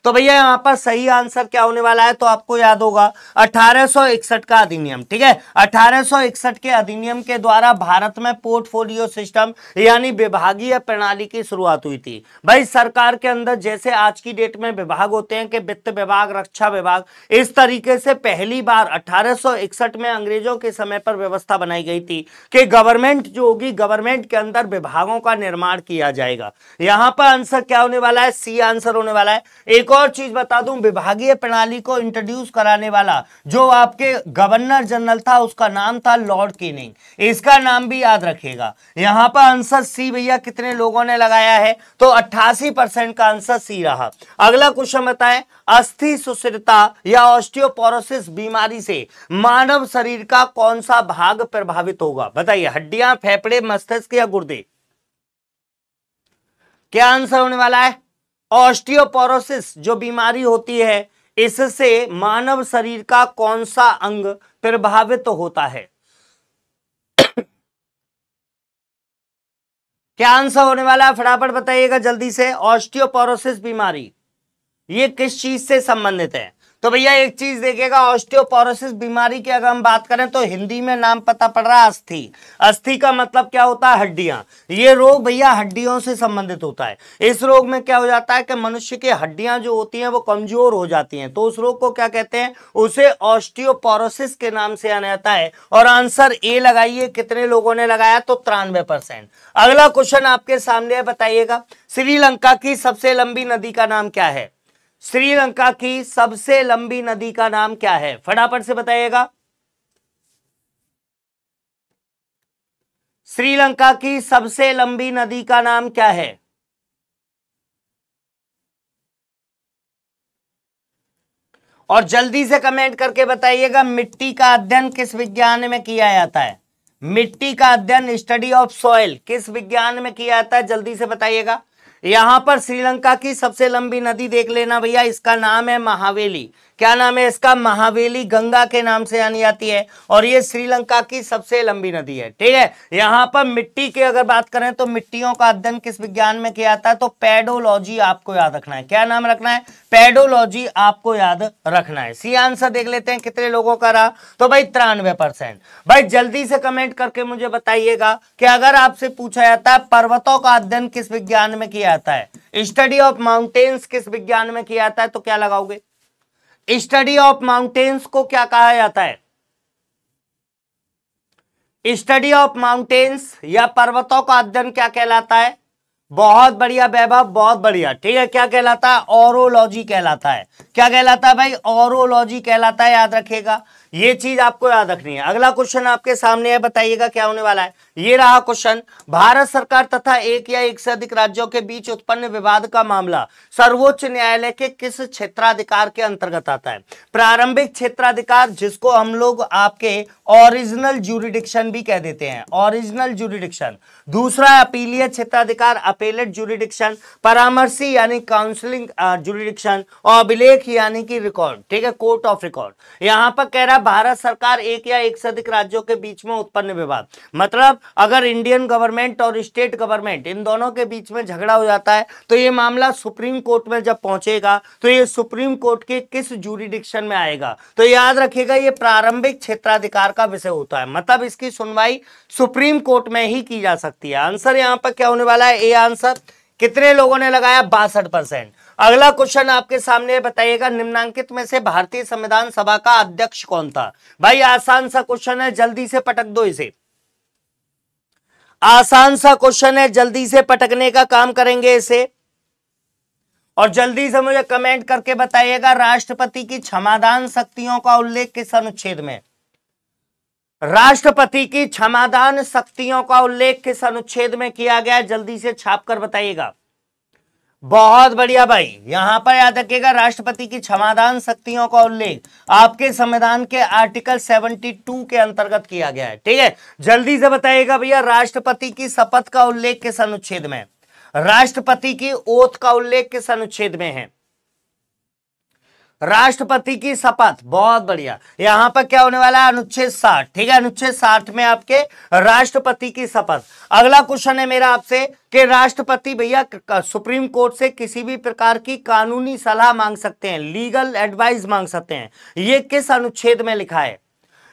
तो भैया यहाँ पर सही आंसर क्या होने वाला है तो आपको याद होगा 1861 का अधिनियम ठीक है 1861 के अधिनियम के द्वारा भारत में पोर्टफोलियो सिस्टम यानी विभागीय प्रणाली की शुरुआत हुई थी भाई सरकार के अंदर जैसे आज की डेट में विभाग होते हैं कि वित्त विभाग रक्षा विभाग इस तरीके से पहली बार अठारह में अंग्रेजों के समय पर व्यवस्था बनाई गई थी कि गवर्नमेंट जो होगी गवर्नमेंट के अंदर विभागों का निर्माण किया जाएगा यहां पर आंसर क्या होने वाला है सी आंसर होने वाला है एक और चीज बता दूं विभागीय प्रणाली को इंट्रोड्यूस कराने वाला जो आपके गवर्नर जनरल था उसका नाम था लॉर्ड किनिंग इसका नाम भी याद रखेगा यहां पर आंसर सी भैया कितने लोगों ने लगाया है तो अट्ठासी परसेंट का आंसर सी रहा अगला क्वेश्चन बताएं अस्थि सुस्थिरता या ऑस्टियोपोरोसिस बीमारी से मानव शरीर का कौन सा भाग प्रभावित होगा बताइए हड्डियां फेफड़े मस्तिष्क या गुर्दे क्या आंसर होने वाला है ऑस्टियोपोरोसिस जो बीमारी होती है इससे मानव शरीर का कौन सा अंग प्रभावित तो होता है क्या आंसर होने वाला है फटाफट बताइएगा जल्दी से ऑस्टियोपोरोसिस बीमारी ये किस चीज से संबंधित है तो भैया एक चीज देखिएगा ऑस्टियोपोरोसिस बीमारी की अगर हम बात करें तो हिंदी में नाम पता पड़ रहा है अस्थि अस्थि का मतलब क्या होता है हड्डियां ये रोग भैया हड्डियों से संबंधित होता है इस रोग में क्या हो जाता है कि मनुष्य की हड्डियां जो होती हैं वो कमजोर हो जाती हैं तो उस रोग को क्या कहते हैं उसे ऑस्टियोपोरोसिस के नाम से आने जाता है और आंसर ए लगाइए कितने लोगों ने लगाया तो तिरानवे अगला क्वेश्चन आपके सामने बताइएगा श्रीलंका की सबसे लंबी नदी का नाम क्या है श्रीलंका की सबसे लंबी नदी का नाम क्या है फटाफट से बताइएगा श्रीलंका की सबसे लंबी नदी का नाम क्या है और जल्दी से कमेंट करके बताइएगा मिट्टी का अध्ययन किस विज्ञान में किया जाता है मिट्टी का अध्ययन स्टडी ऑफ सॉइल किस विज्ञान में किया जाता है जल्दी से बताइएगा यहां पर श्रीलंका की सबसे लंबी नदी देख लेना भैया इसका नाम है महावेली क्या नाम है इसका महावेली गंगा के नाम से जानी जाती है और ये श्रीलंका की सबसे लंबी नदी है ठीक है यहाँ पर मिट्टी की अगर बात करें तो मिट्टियों का अध्ययन किस विज्ञान में किया जाता है तो पेडोलॉजी आपको याद रखना है क्या नाम रखना है पेडोलॉजी आपको याद रखना है सी आंसर देख लेते हैं कितने लोगों का रहा तो भाई तिरानवे परसेंट भाई जल्दी से कमेंट करके मुझे बताइएगा कि अगर आपसे पूछा जाता है पर्वतों का अध्ययन किस विज्ञान में किया जाता है स्टडी ऑफ माउंटेन्स किस विज्ञान में किया जाता है तो क्या लगाओगे स्टडी ऑफ माउंटेन्स को क्या कहा जाता है स्टडी ऑफ माउंटेन्स या पर्वतों का अध्ययन क्या कहलाता है बहुत बढ़िया वैभव बहुत बढ़िया ठीक है क्या कहलाता है ओरोलॉजी कहलाता है क्या कहलाता है भाई ओरोलॉजी कहलाता है याद रखेगा ये चीज आपको याद रखनी है अगला क्वेश्चन आपके सामने है बताइएगा क्या होने वाला है ये रहा क्वेश्चन भारत सरकार तथा एक या एक से अधिक राज्यों के बीच उत्पन्न विवाद का मामला सर्वोच्च न्यायालय के किस क्षेत्राधिकार के अंतर्गत आता है प्रारंभिक क्षेत्राधिकार जिसको हम लोग आपके ओरिजिनल जूरिडिक्शन भी कह देते हैं ओरिजिनल जूरिडिक्शन दूसरा अपीलीय क्षेत्राधिकार अपेलेट जूरिडिक्शन परामर्शी यानी काउंसिलिंग जूरिडिक्शन और अभिलेख यानी कि रिकॉर्ड ठीक है कोर्ट ऑफ रिकॉर्ड यहां पर कह रहा भारत सरकार एक या एक से अधिक राज्यों के बीच में उत्पन्न विवाद मतलब अगर इंडियन गवर्नमेंट और स्टेट गवर्नमेंट इन दोनों के बीच में झगड़ा हो जाता है तो ये मामला सुप्रीम कोर्ट में जब पहुंचेगा तो ये सुप्रीम कोर्ट के किस जूरिडिक्शन में आएगा तो याद रखिएगा ये प्रारंभिक क्षेत्राधिकार का विषय होता है मतलब इसकी सुनवाई सुप्रीम कोर्ट में ही की जा सकती है आंसर यहाँ पर क्या होने वाला है ए आंसर कितने लोगों ने लगाया बासठ परसेंट अगला क्वेश्चन आपके सामने बताइएगा निम्नांकित में से भारतीय संविधान सभा का अध्यक्ष कौन था भाई आसान सा क्वेश्चन है जल्दी से पटक दो इसे आसान सा क्वेश्चन है जल्दी से पटकने का काम करेंगे इसे और जल्दी से मुझे कमेंट करके बताइएगा राष्ट्रपति की क्षमादान शक्तियों का उल्लेख किस अनुच्छेद में राष्ट्रपति की क्षमादान शक्तियों का उल्लेख किस अनुच्छेद में किया गया जल्दी से छाप कर बताइएगा बहुत बढ़िया भाई यहाँ पर याद रखिएगा राष्ट्रपति की क्षमादान शक्तियों का उल्लेख आपके संविधान के आर्टिकल 72 के अंतर्गत किया गया है ठीक है जल्दी से बताइएगा भैया राष्ट्रपति की शपथ का उल्लेख किस अनुच्छेद में राष्ट्रपति की ओथ का उल्लेख किस अनुच्छेद में है राष्ट्रपति की शपथ बहुत बढ़िया यहां पर क्या होने वाला है अनुच्छेद साठ ठीक है अनुच्छेद साठ में आपके राष्ट्रपति की शपथ अगला क्वेश्चन है मेरा आपसे कि राष्ट्रपति भैया सुप्रीम कोर्ट से किसी भी प्रकार की कानूनी सलाह मांग सकते हैं लीगल एडवाइस मांग सकते हैं ये किस अनुच्छेद में लिखा है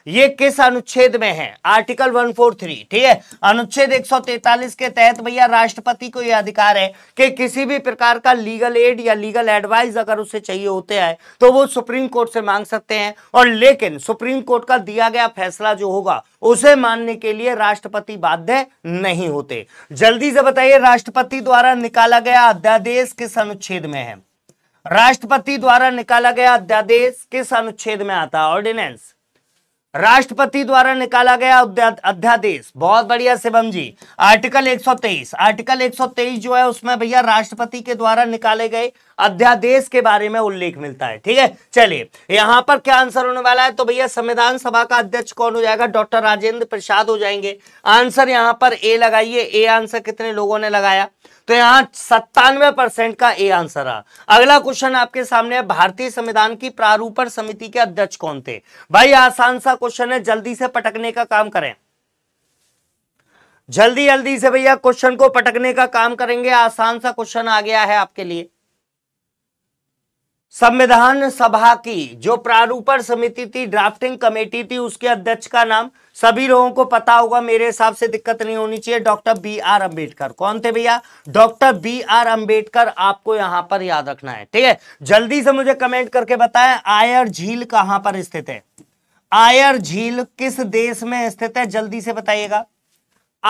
ये किस अनुच्छेद में है आर्टिकल 143 ठीक है अनुच्छेद 143 के तहत भैया राष्ट्रपति को यह अधिकार है कि किसी भी प्रकार का लीगल एड या लीगल एडवाइस अगर उसे चाहिए होते हैं तो वो सुप्रीम कोर्ट से मांग सकते हैं और लेकिन सुप्रीम कोर्ट का दिया गया फैसला जो होगा उसे मानने के लिए राष्ट्रपति बाध्य नहीं होते जल्दी से बताइए राष्ट्रपति द्वारा निकाला गया अध्यादेश किस अनुच्छेद में है राष्ट्रपति द्वारा निकाला गया अध्यादेश किस अनुच्छेद में आता है ऑर्डिनेंस राष्ट्रपति द्वारा निकाला गया अध्यादेश बहुत बढ़िया शिवम जी आर्टिकल 123 आर्टिकल 123 जो है उसमें भैया राष्ट्रपति के द्वारा निकाले गए अध्यादेश के बारे में उल्लेख मिलता है ठीक है चलिए यहां पर क्या आंसर होने वाला है तो भैया संविधान सभा का अध्यक्ष कौन हो जाएगा डॉक्टर राजेंद्र प्रसाद हो जाएंगे आंसर यहां पर ए लगाइए ए आंसर कितने लोगों ने लगाया तो यहां सत्तानवे परसेंट का ए आंसर रहा अगला क्वेश्चन आपके सामने है भारतीय संविधान की प्रारूपण समिति के अध्यक्ष कौन थे भाई आसान सा क्वेश्चन है जल्दी से पटकने का काम करें जल्दी जल्दी से भैया क्वेश्चन को पटकने का काम करेंगे आसान सा क्वेश्चन आ गया है आपके लिए संविधान सभा की जो प्रारूपण समिति थी ड्राफ्टिंग कमेटी थी उसके अध्यक्ष का नाम सभी लोगों को पता होगा मेरे हिसाब से दिक्कत नहीं होनी चाहिए डॉक्टर बी आर अंबेडकर कौन थे भैया डॉक्टर बी आर अंबेडकर आपको यहां पर याद रखना है ठीक है जल्दी से मुझे कमेंट करके बताएं आयर झील कहां पर स्थित है आयर झील किस देश में स्थित है जल्दी से बताइएगा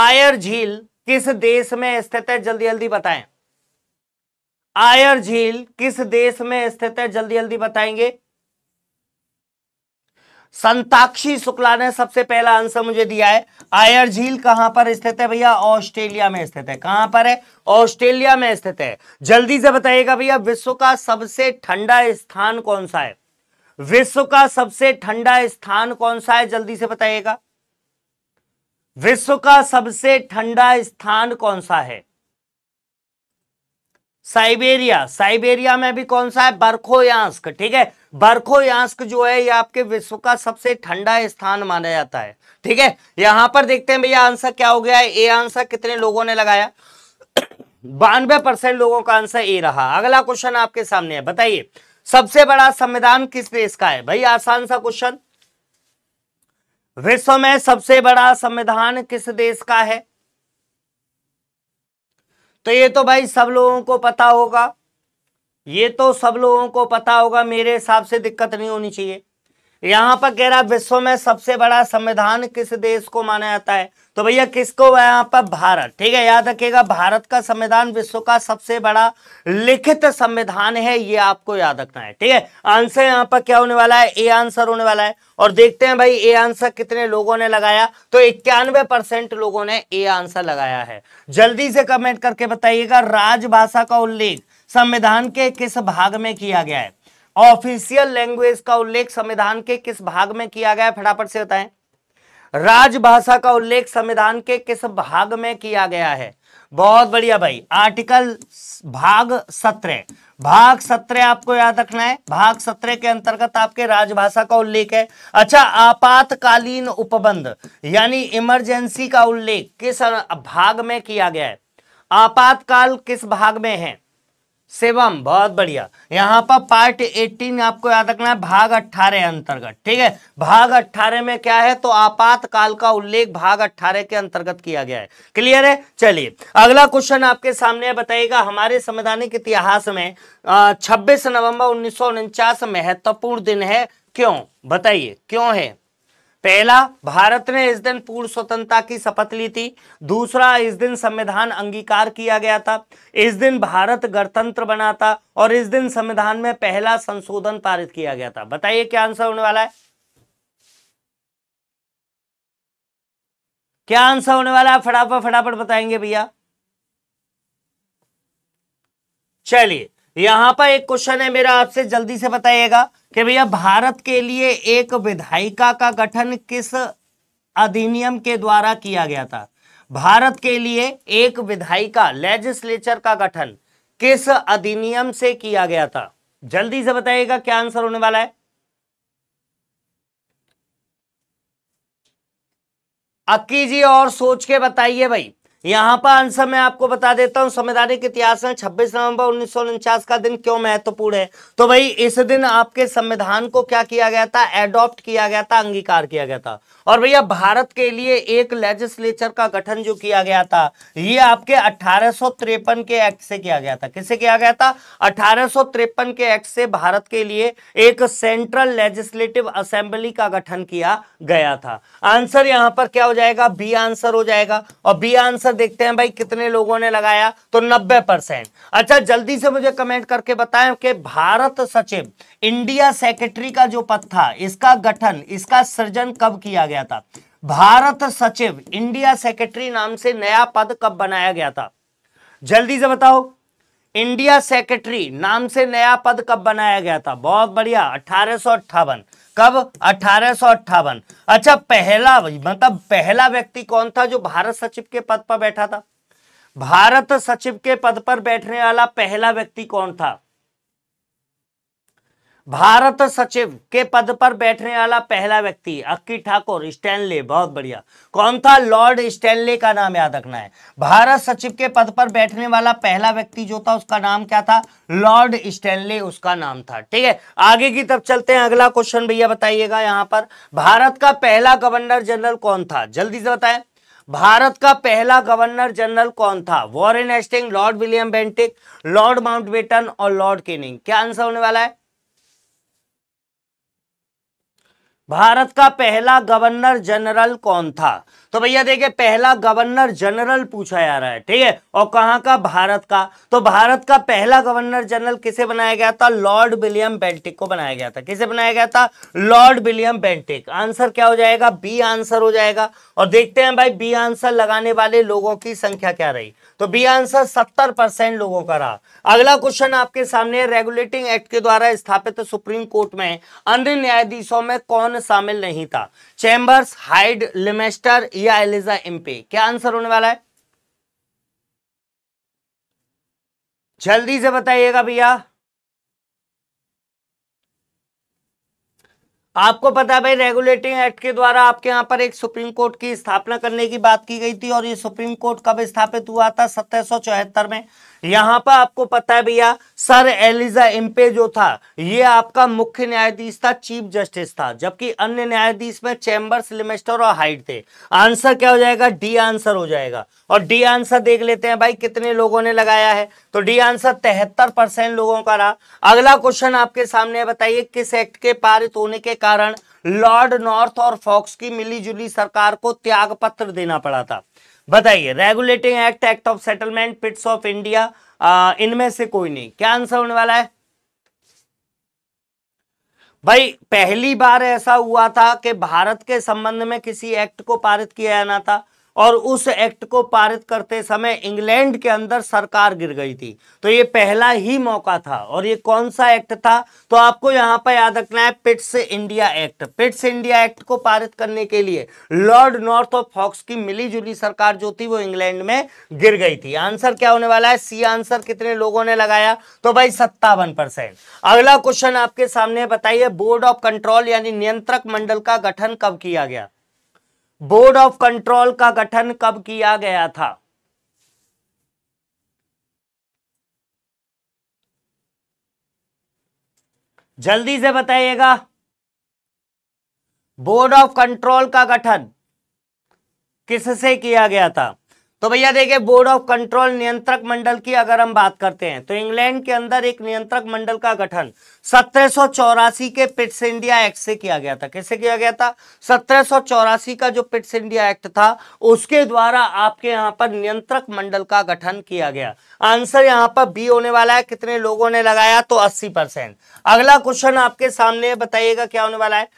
आयर झील किस देश में स्थित है जल्दी जल्दी बताएं आयर झील किस देश में स्थित है जल्दी जल्दी बताएंगे संताक्षी शुक्ला ने सबसे पहला आंसर मुझे दिया है आयर झील कहां पर स्थित है भैया ऑस्ट्रेलिया में स्थित है कहां पर है ऑस्ट्रेलिया में स्थित है जल्दी से बताइएगा भैया विश्व का सबसे ठंडा स्थान कौन सा है विश्व का सबसे ठंडा स्थान कौन सा है जल्दी से बताइएगा विश्व का सबसे ठंडा स्थान कौन सा है साइबेरिया साइबेरिया में भी कौन सा है बर्खोयांस्क ठीक है बर्खोयांस्क जो है ये आपके विश्व का सबसे ठंडा स्थान माना जाता है ठीक है यहां पर देखते हैं भैया आंसर क्या हो गया है ए आंसर कितने लोगों ने लगाया बानवे परसेंट लोगों का आंसर ए रहा अगला क्वेश्चन आपके सामने है बताइए सबसे बड़ा संविधान किस देश का है भाई आसान सा क्वेश्चन विश्व में सबसे बड़ा संविधान किस देश का है तो ये तो भाई सब लोगों को पता होगा ये तो सब लोगों को पता होगा मेरे हिसाब से दिक्कत नहीं होनी चाहिए यहाँ पर कह रहा विश्व में सबसे बड़ा संविधान किस देश को माना जाता है तो भैया किसको यहाँ पर भारत ठीक है याद रखिएगा भारत का संविधान विश्व का सबसे बड़ा लिखित संविधान है ये आपको याद रखना है ठीक है आंसर यहाँ पर क्या होने वाला है ए आंसर होने वाला है और देखते हैं भाई ए आंसर कितने लोगों ने लगाया तो इक्यानवे परसेंट लोगों ने ए आंसर लगाया है जल्दी से कमेंट करके बताइएगा राजभाषा का उल्लेख संविधान के किस भाग में किया गया है ऑफिशियल लैंग्वेज का उल्लेख संविधान के किस भाग में किया गया फटाफट से बताएं राजभाषा का उल्लेख संविधान के किस भाग में किया गया है बहुत बढ़िया भाई आर्टिकल भाग सत्रह भाग सत्रह आपको याद रखना है भाग सत्रह के अंतर्गत आपके राजभाषा का उल्लेख है अच्छा आपातकालीन उपबंध यानी इमरजेंसी का उल्लेख किस भाग में किया गया है आपातकाल किस भाग में है शिवम बहुत बढ़िया यहाँ पर पार्ट 18 आपको याद रखना है भाग 18 अंतर्गत ठीक है भाग 18 में क्या है तो आपातकाल का उल्लेख भाग 18 के अंतर्गत किया गया है क्लियर है चलिए अगला क्वेश्चन आपके सामने बताइएगा हमारे संवैधानिक इतिहास में छब्बीस नवंबर उन्नीस महत्वपूर्ण दिन है क्यों बताइए क्यों है पहला भारत ने इस दिन पूर्ण स्वतंत्रता की शपथ ली थी दूसरा इस दिन संविधान अंगीकार किया गया था इस दिन भारत गणतंत्र बना था और इस दिन संविधान में पहला संशोधन पारित किया गया था बताइए क्या आंसर होने वाला है क्या आंसर होने वाला है फटाफट फटाफट बताएंगे भैया चलिए यहां पर एक क्वेश्चन है मेरा आपसे जल्दी से बताइएगा कि भैया भारत के लिए एक विधायिका का गठन किस अधिनियम के द्वारा किया गया था भारत के लिए एक विधायिका लेजिस्लेचर का गठन किस अधिनियम से किया गया था जल्दी से बताइएगा क्या आंसर होने वाला है अक्की जी और सोच के बताइए भाई यहाँ पर आंसर मैं आपको बता देता हूँ संवैधानिक इतिहास में 26 नवंबर उन्नीस का दिन क्यों महत्वपूर्ण है तो भाई इस दिन आपके संविधान को क्या किया गया था एडॉप्ट किया गया था अंगीकार किया गया था और भैया भारत के लिए एक लेजिस्लेचर का गठन जो किया गया था ये आपके अठारह के एक्ट से किया गया था किससे किया गया था अठारह के एक्ट से भारत के लिए एक सेंट्रल लेजिस्लेटिव असेंबली का गठन किया गया था आंसर यहां पर क्या हो जाएगा बी आंसर हो जाएगा और बी आंसर देखते हैं भाई कितने लोगों ने लगाया तो नब्बे परसेंट अच्छा जल्दी से मुझे कमेंट करके बताएं कि भारत सचिव इंडिया सेक्रेटरी का जो पद था इसका गठन इसका सृजन कब किया गया गया था भारत सचिव इंडिया सेक्रेटरी नाम से नया पद कब बनाया गया था जल्दी से बताओ इंडिया सेक्रेटरी नाम से नया पद कब बनाया गया था बहुत बढ़िया अठारह कब अठारह अच्छा पहला मतलब पहला व्यक्ति कौन था जो भारत सचिव के पद पर बैठा था भारत सचिव के पद पर बैठने वाला पहला व्यक्ति कौन था भारत सचिव के पद पर बैठने वाला पहला व्यक्ति अक्की ठाकुर स्टैनले बहुत बढ़िया कौन था लॉर्ड स्टैनले का नाम याद रखना है भारत सचिव के पद पर बैठने वाला पहला व्यक्ति जो था उसका नाम क्या था लॉर्ड स्टैनले उसका नाम था ठीक है आगे की तरफ चलते हैं अगला क्वेश्चन भैया बताइएगा यहां पर भारत का पहला गवर्नर जनरल कौन था जल्दी से बताए भारत का पहला गवर्नर जनरल कौन था Warren Hastings lord William Bentinck lord Mountbatten और लॉर्ड केनिंग क्या आंसर होने वाला है भारत का पहला गवर्नर जनरल कौन था तो भैया देखिए पहला गवर्नर जनरल पूछा जा रहा है ठीक है और कहा का भारत का तो भारत का पहला गवर्नर जनरल किसे बनाया गया था लॉर्ड विलियम बेंटिक को बनाया गया था किसे बनाया गया था लॉर्ड विलियम बेंटिक आंसर क्या हो जाएगा बी आंसर हो जाएगा और देखते हैं भाई बी आंसर लगाने वाले लोगों की संख्या क्या रही तो बी आंसर सत्तर परसेंट लोगों का रहा अगला क्वेश्चन आपके सामने रेगुलेटिंग एक्ट के द्वारा स्थापित सुप्रीम कोर्ट में अन्य न्यायाधीशों में कौन शामिल नहीं था चैम्बर्स हाइड लिमेस्टर या एलिजा इम्पे क्या आंसर होने वाला है जल्दी से बताइएगा भैया आपको पता है भाई रेगुलेटिंग एक्ट के द्वारा आपके यहां पर एक सुप्रीम कोर्ट की स्थापना करने की बात की गई थी और ये सुप्रीम कोर्ट कब स्थापित हुआ था सत्रह में यहां पर आपको पता है भैया सर एलिजा एम्पे जो था ये आपका मुख्य न्यायाधीश था चीफ जस्टिस था जबकि अन्य न्यायाधीश में चैम्बर्स लिमेस्टर और हाइट थे आंसर क्या हो जाएगा डी आंसर हो जाएगा और डी आंसर देख लेते हैं भाई कितने लोगों ने लगाया है तो डी आंसर तिहत्तर परसेंट लोगों का रहा अगला क्वेश्चन आपके सामने बताइए किस एक्ट के पारित होने के कारण लॉर्ड नॉर्थ और फॉक्स की मिलीजुली सरकार को त्याग पत्र देना पड़ा था बताइए regulating act act of settlement Pitt's of India इनमें से कोई नहीं क्या आंसर होने वाला है भाई पहली बार ऐसा हुआ था कि भारत के संबंध में किसी एक्ट को पारित किया जाना था और उस एक्ट को पारित करते समय इंग्लैंड के अंदर सरकार गिर गई थी तो ये पहला ही मौका था और ये कौन सा एक्ट था तो आपको यहाँ पर याद रखना है Pitt's India act Pitt's India act को पारित करने के लिए लॉर्ड नॉर्थ ऑफ फॉक्स की मिलीजुली सरकार जो थी वो इंग्लैंड में गिर गई थी आंसर क्या होने वाला है सी आंसर कितने लोगों ने लगाया तो भाई सत्तावन अगला क्वेश्चन आपके सामने बताइए बोर्ड ऑफ कंट्रोल यानी नियंत्रक मंडल का गठन कब किया गया बोर्ड ऑफ कंट्रोल का गठन कब किया गया था जल्दी से बताइएगा बोर्ड ऑफ कंट्रोल का गठन किससे किया गया था तो भैया देखिए बोर्ड ऑफ कंट्रोल नियंत्रक मंडल की अगर हम बात करते हैं तो इंग्लैंड के अंदर एक नियंत्रक मंडल का गठन सत्रह के पिट्स इंडिया एक्ट से किया गया था कैसे किया गया था सत्रह का जो पिट्स इंडिया एक्ट था उसके द्वारा आपके यहां पर नियंत्रक मंडल का गठन किया गया आंसर यहां पर बी होने वाला है कितने लोगों ने लगाया तो अस्सी अगला क्वेश्चन आपके सामने बताइएगा क्या होने वाला है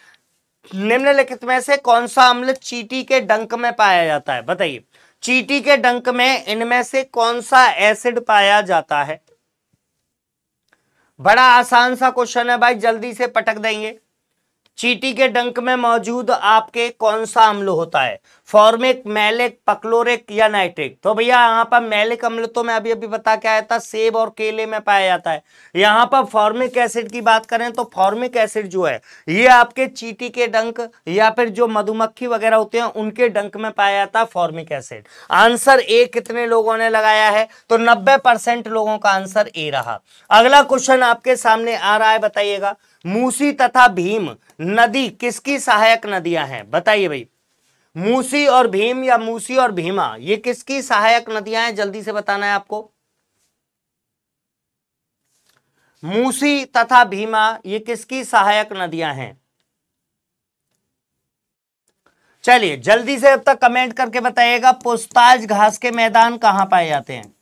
निम्नलिखित में से कौन सा अम्ल चीटी के डंक में पाया जाता है बताइए चीटी के डंक में इनमें से कौन सा एसिड पाया जाता है बड़ा आसान सा क्वेश्चन है भाई जल्दी से पटक देंगे चीटी के डंक में मौजूद आपके कौन सा अम्ल होता है फॉर्मिक मैलिक पक्लोरिक या नाइट्रिक तो भैया यहाँ पर मैलिक अम्ल तो मैं अभी अभी बता के आया था सेब और केले में पाया जाता है यहाँ पर फॉर्मिक एसिड की बात करें तो फॉर्मिक एसिड जो है ये आपके चीटी के डंक या फिर जो मधुमक्खी वगैरह होते हैं उनके डंक में पाया जाता है फॉर्मिक एसिड आंसर ए कितने लोगों ने लगाया है तो नब्बे लोगों का आंसर ए रहा अगला क्वेश्चन आपके सामने आ रहा है बताइएगा मूसी तथा भीम नदी किसकी सहायक नदियां हैं बताइए भाई मूसी और भीम या मूसी और भीमा ये किसकी सहायक नदियां हैं जल्दी से बताना है आपको मूसी तथा भीमा ये किसकी सहायक नदियां हैं चलिए जल्दी से अब तक कमेंट करके बताइएगा पुस्ताज घास के मैदान कहां पाए जाते हैं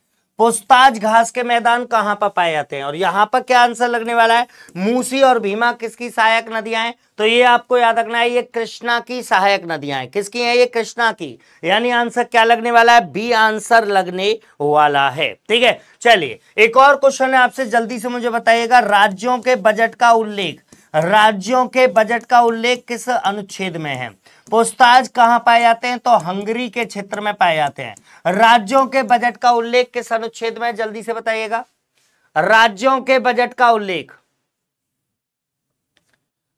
पुस्ताज घास के मैदान कहां पर पाए जाते हैं और यहां पर क्या आंसर लगने वाला है मूसी और भीमा किसकी सहायक नदियां हैं तो ये आपको याद रखना है ये कृष्णा की सहायक नदियां हैं किसकी हैं ये कृष्णा की यानी आंसर क्या लगने वाला है बी आंसर लगने वाला है ठीक है चलिए एक और क्वेश्चन है आपसे जल्दी से मुझे बताइएगा राज्यों के बजट का उल्लेख राज्यों के बजट का उल्लेख किस अनुच्छेद में है पुस्ताज कहाँ पाए जाते हैं तो हंगरी के क्षेत्र में पाए जाते हैं राज्यों के बजट का उल्लेख किस अनुच्छेद में जल्दी से बताइएगा राज्यों के बजट का उल्लेख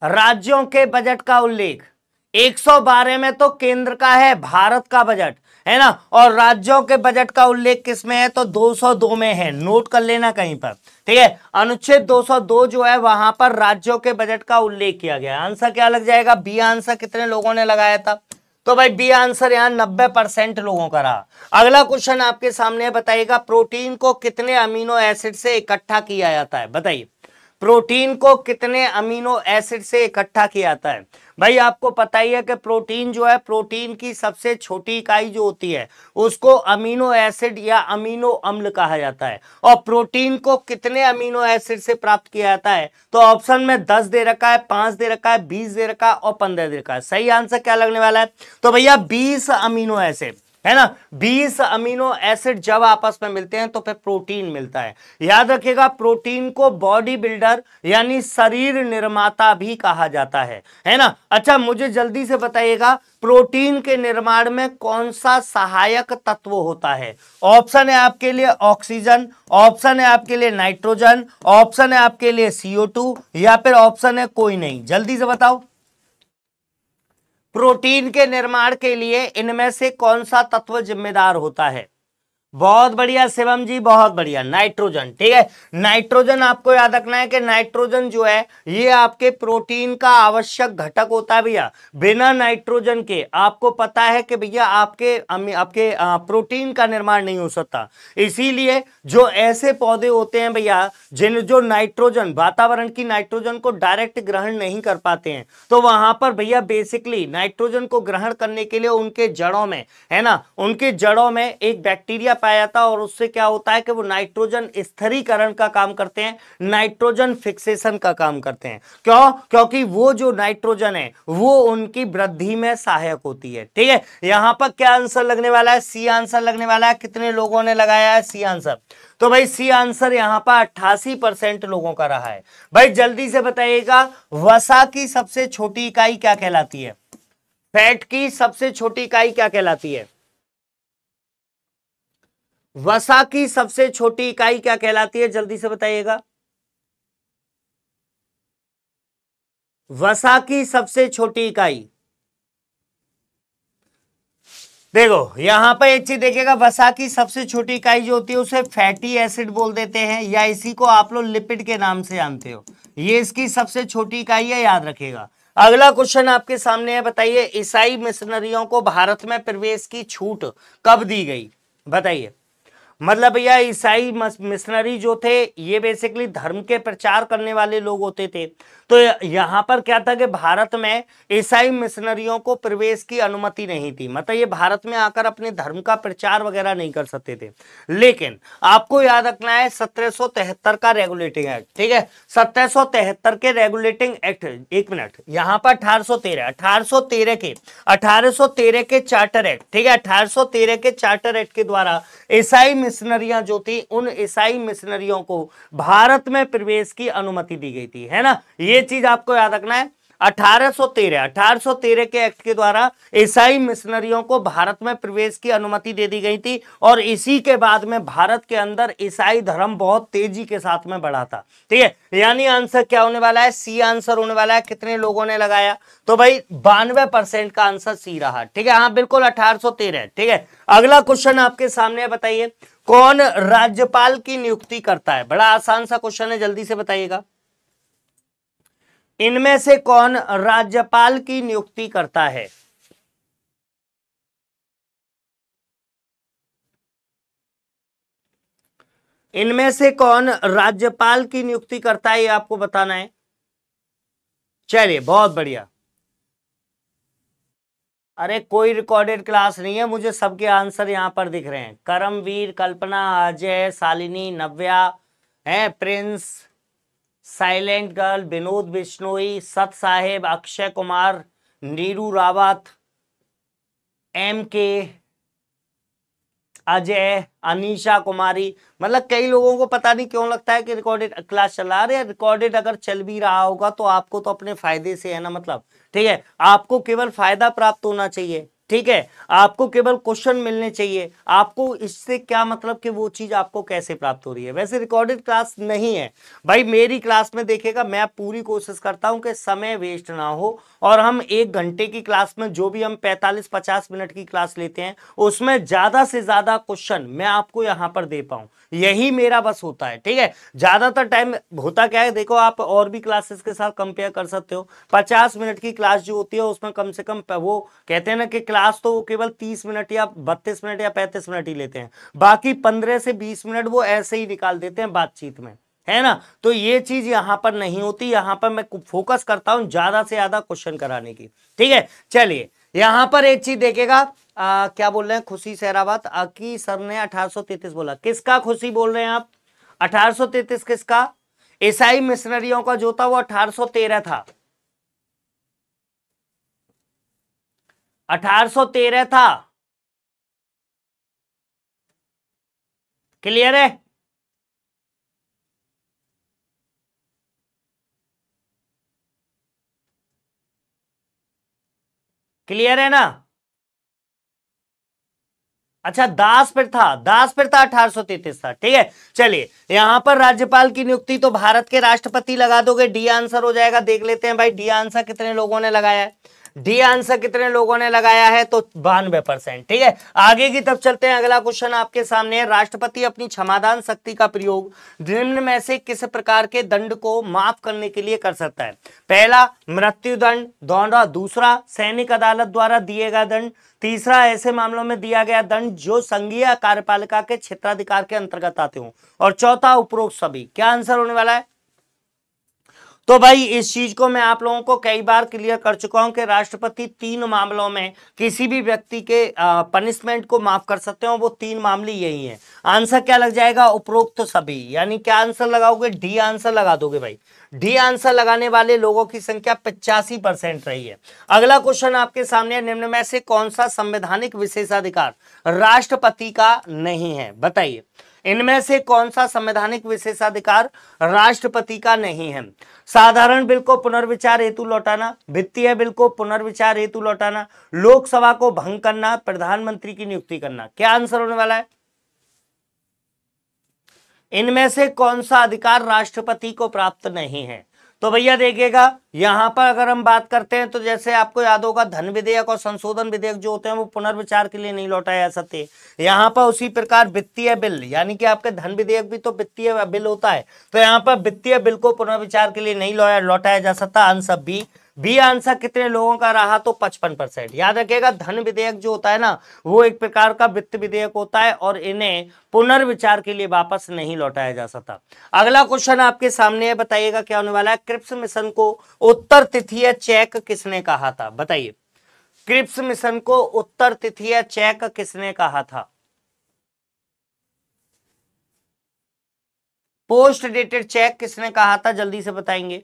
राज्यों के बजट का उल्लेख 112 में तो केंद्र का है भारत का बजट है ना और राज्यों के बजट का उल्लेख किसमें है तो 202 में है नोट कर लेना कहीं पर ठीक है अनुच्छेद 202 जो है वहां पर राज्यों के बजट का उल्लेख किया गया आंसर क्या लग जाएगा बी आंसर कितने लोगों ने लगाया था तो भाई बी आंसर यहाँ नब्बे परसेंट लोगों का रहा अगला क्वेश्चन आपके सामने बताइएगा प्रोटीन को कितने अमीनो एसिड से इकट्ठा किया जाता है बताइए प्रोटीन को कितने अमीनो एसिड से इकट्ठा किया जाता है भाई आपको पता ही है कि प्रोटीन जो है प्रोटीन की सबसे छोटी इकाई जो होती है उसको अमीनो एसिड या अमीनो अम्ल कहा जाता है और प्रोटीन को कितने अमीनो एसिड से प्राप्त किया जाता है तो ऑप्शन में दस दे रखा है पांच दे रखा है बीस दे रखा है और पंद्रह दे रखा है सही आंसर क्या लगने वाला है तो भैया बीस अमीनो एसिड है ना 20 अमीनो एसिड जब आपस में मिलते हैं तो फिर प्रोटीन मिलता है याद रखिएगा प्रोटीन को बॉडी बिल्डर यानी शरीर निर्माता भी कहा जाता है है ना अच्छा मुझे जल्दी से बताइएगा प्रोटीन के निर्माण में कौन सा सहायक तत्व होता है ऑप्शन है आपके लिए ऑक्सीजन ऑप्शन है आपके लिए नाइट्रोजन ऑप्शन है आपके लिए सीओ या फिर ऑप्शन है कोई नहीं जल्दी से बताओ प्रोटीन के निर्माण के लिए इनमें से कौन सा तत्व जिम्मेदार होता है बहुत बढ़िया शिवम जी बहुत बढ़िया नाइट्रोजन ठीक है नाइट्रोजन आपको याद रखना है कि नाइट्रोजन जो है ये आपके प्रोटीन का आवश्यक घटक होता है भैया बिना नाइट्रोजन के आपको पता है कि भैया आपके आपके प्रोटीन का निर्माण नहीं हो सकता इसीलिए जो ऐसे पौधे होते हैं भैया जिन जो नाइट्रोजन वातावरण की नाइट्रोजन को डायरेक्ट ग्रहण नहीं कर पाते हैं तो वहां पर भैया बेसिकली नाइट्रोजन को ग्रहण करने के लिए उनके जड़ों में है ना उनके जड़ों में एक बैक्टीरिया पाया जाता है और उससे क्या होता है कि वो नाइट्रोजन स्थिरीकरण का काम करते हैं नाइट्रोजन फिक्सेशन का काम करते हैं क्यों क्योंकि वो जो नाइट्रोजन है वो उनकी वृद्धि में सहायक होती है ठीक है यहां पर क्या आंसर लगने वाला है सी आंसर लगने वाला है कितने लोगों ने लगाया है सी आंसर तो भाई सी आंसर यहां पर अट्ठासी परसेंट लोगों का रहा है भाई जल्दी से बताइएगा वसा की सबसे छोटी इकाई क्या कहलाती है फैट की सबसे छोटी इकाई क्या कहलाती है वसा की सबसे छोटी इकाई क्या कहलाती है जल्दी से बताइएगा वसा की सबसे छोटी इकाई देखो यहां पर एक चीज देखिएगा वसा की सबसे छोटी इकाई जो होती है उसे फैटी एसिड बोल देते हैं या इसी को आप लोग लिपिड के नाम से जानते हो ये इसकी सबसे छोटी इकाई है याद रखिएगा अगला क्वेश्चन आपके सामने है बताइए ईसाई मिशनरियों को भारत में प्रवेश की छूट कब दी गई बताइए मतलब भैया ईसाई मिशनरी जो थे ये बेसिकली धर्म के प्रचार करने वाले लोग होते थे तो यहां पर क्या था कि भारत में ईसाई मिशनरियों को प्रवेश की अनुमति नहीं थी मतलब ये भारत में आकर अपने धर्म का प्रचार वगैरह नहीं कर सकते थे लेकिन आपको याद रखना है सत्रह का रेगुलेटिंग एक्ट ठीक है सत्रह के रेगुलेटिंग एक्ट एक मिनट यहां पर अठारह अठारह के अठारह के चार्टर एक्ट ठीक है अठारह के चार्टर एक्ट के द्वारा ईसाई मिशनरियां जो थी उन ईसाई मिशनरियों को भारत में प्रवेश की अनुमति दी गई थी है ना ये ये चीज आपको याद रखना है 1813 1813 के एक्ट के द्वारा ईसाई मिशनरियों को भारत में प्रवेश की अनुमति दे दी गई थी और इसी के बाद में भारत के अंदर ईसाई धर्म बहुत तेजी के साथ में बढ़ा था ठीक है यानी आंसर क्या होने वाला है सी आंसर होने वाला है कितने लोगों ने लगाया तो भाई बानवे परसेंट का आंसर सी रहा ठीक है हाँ बिल्कुल अठारह ठीक है अगला क्वेश्चन आपके सामने बताइए कौन राज्यपाल की नियुक्ति करता है बड़ा आसान सा क्वेश्चन है जल्दी से बताइएगा इनमें से कौन राज्यपाल की नियुक्ति करता है इनमें से कौन राज्यपाल की नियुक्ति करता है ये आपको बताना है चलिए बहुत बढ़िया अरे कोई रिकॉर्डेड क्लास नहीं है मुझे सबके आंसर यहां पर दिख रहे हैं करमवीर कल्पना अजय शालिनी नव्या है prince silent girl Vinod Bishnoi Sat Sahib Akshay Kumar Neeru Rawat M K Ajay Anisha कुमारी मतलब कई लोगों को पता नहीं क्यों लगता है कि रिकॉर्डेड क्लास चला रहे रिकॉर्डेड अगर चल भी रहा होगा तो आपको तो अपने फायदे से है ना मतलब ठीक है आपको केवल फायदा प्राप्त होना चाहिए ठीक है आपको केवल क्वेश्चन मिलने चाहिए आपको इससे क्या मतलब कि वो चीज़ आपको कैसे प्राप्त हो रही है वैसे रिकॉर्डेड क्लास नहीं है भाई मेरी क्लास में देखेगा मैं पूरी कोशिश करता हूं कि समय वेस्ट ना हो और हम एक घंटे की क्लास में जो भी हम 45-50 मिनट की क्लास लेते हैं उसमें ज़्यादा से ज़्यादा क्वेश्चन मैं आपको यहाँ पर दे पाऊं यही मेरा बस होता है ठीक है ज़्यादातर टाइम होता क्या है देखो आप और भी क्लासेस के साथ कंपेयर कर सकते हो पचास मिनट की क्लास जो होती है उसमें कम से कम वो कहते हैं ना कि क्लास तो वो केवल तीस मिनट या बत्तीस मिनट या पैंतीस मिनट ही लेते हैं बाकी पंद्रह से बीस मिनट वो ऐसे ही निकाल देते हैं बातचीत में है ना तो ये चीज यहां पर नहीं होती यहां पर मैं फोकस करता हूं ज्यादा से ज्यादा क्वेश्चन कराने की ठीक है चलिए यहां पर एक चीज देखेगा आ, क्या बोल रहे हैं खुशी सहराबाद अकी सर ने अठारह बोला किसका खुशी बोल रहे हैं आप अठारह किसका ईसाई मिशनरियों का जो था वो अठारह था 1813 था क्लियर है क्लियर है ना अच्छा दास प्रथा दास प्रथा अठारह सौ था ठीक है चलिए यहां पर राज्यपाल की नियुक्ति तो भारत के राष्ट्रपति लगा दोगे डी आंसर हो जाएगा देख लेते हैं भाई डी आंसर कितने लोगों ने लगाया है डी आंसर कितने लोगों ने लगाया है तो बानवे परसेंट ठीक है आगे की तब चलते हैं अगला क्वेश्चन आपके सामने है राष्ट्रपति अपनी क्षमादान शक्ति का प्रयोग निम्न में से किस प्रकार के दंड को माफ करने के लिए कर सकता है पहला मृत्यु दंड दौरा दूसरा सैनिक अदालत द्वारा दिए गए दंड तीसरा ऐसे मामलों में दिया गया दंड जो संघीय कार्यपालिका के क्षेत्राधिकार के अंतर्गत आते हो और चौथा उपरोक्त सभी क्या आंसर होने वाला है तो भाई इस चीज को मैं आप लोगों को कई बार क्लियर कर चुका हूं कि राष्ट्रपति तीन मामलों में किसी भी व्यक्ति के पनिशमेंट को माफ कर सकते हो वो तीन मामले यही है आंसर क्या लग जाएगा उपरोक्त तो सभी यानी क्या आंसर लगाओगे डी आंसर लगा दोगे भाई डी आंसर लगाने वाले लोगों की संख्या पिचासी परसेंट रही है अगला क्वेश्चन आपके सामने निम्न में से कौन सा संवैधानिक विशेषाधिकार राष्ट्रपति का नहीं है बताइए इनमें से कौन सा संवैधानिक विशेषाधिकार राष्ट्रपति का नहीं है साधारण बिल को पुनर्विचार हेतु लौटाना वित्तीय बिल को पुनर्विचार हेतु लौटाना लोकसभा को भंग करना प्रधानमंत्री की नियुक्ति करना क्या आंसर होने वाला है इनमें से कौन सा अधिकार राष्ट्रपति को प्राप्त नहीं है तो भैया देखिएगा यहाँ पर अगर हम बात करते हैं तो जैसे आपको याद होगा धन विधेयक और संशोधन विधेयक जो होते हैं वो पुनर्विचार के लिए नहीं लौटाए जा सकते यहाँ पर उसी प्रकार वित्तीय बिल यानी कि आपके धन विधेयक भी तो वित्तीय बिल होता है तो यहाँ पर वित्तीय बिल को पुनर्विचार के लिए नहीं लौटाया जा सकता आंसर भी बी आंसर कितने लोगों का रहा तो पचपन परसेंट याद रखिएगा धन विधेयक जो होता है ना वो एक प्रकार का वित्त विधेयक होता है और इन्हें पुनर्विचार के लिए वापस नहीं लौटाया जा सकता अगला क्वेश्चन आपके सामने है बताइएगा क्या होने वाला है क्रिप्स मिशन को उत्तर तिथि चेक किसने कहा था बताइए क्रिप्स मिशन को उत्तर तिथि चेक किसने कहा था पोस्ट डेटेड चेक किसने कहा था जल्दी से बताएंगे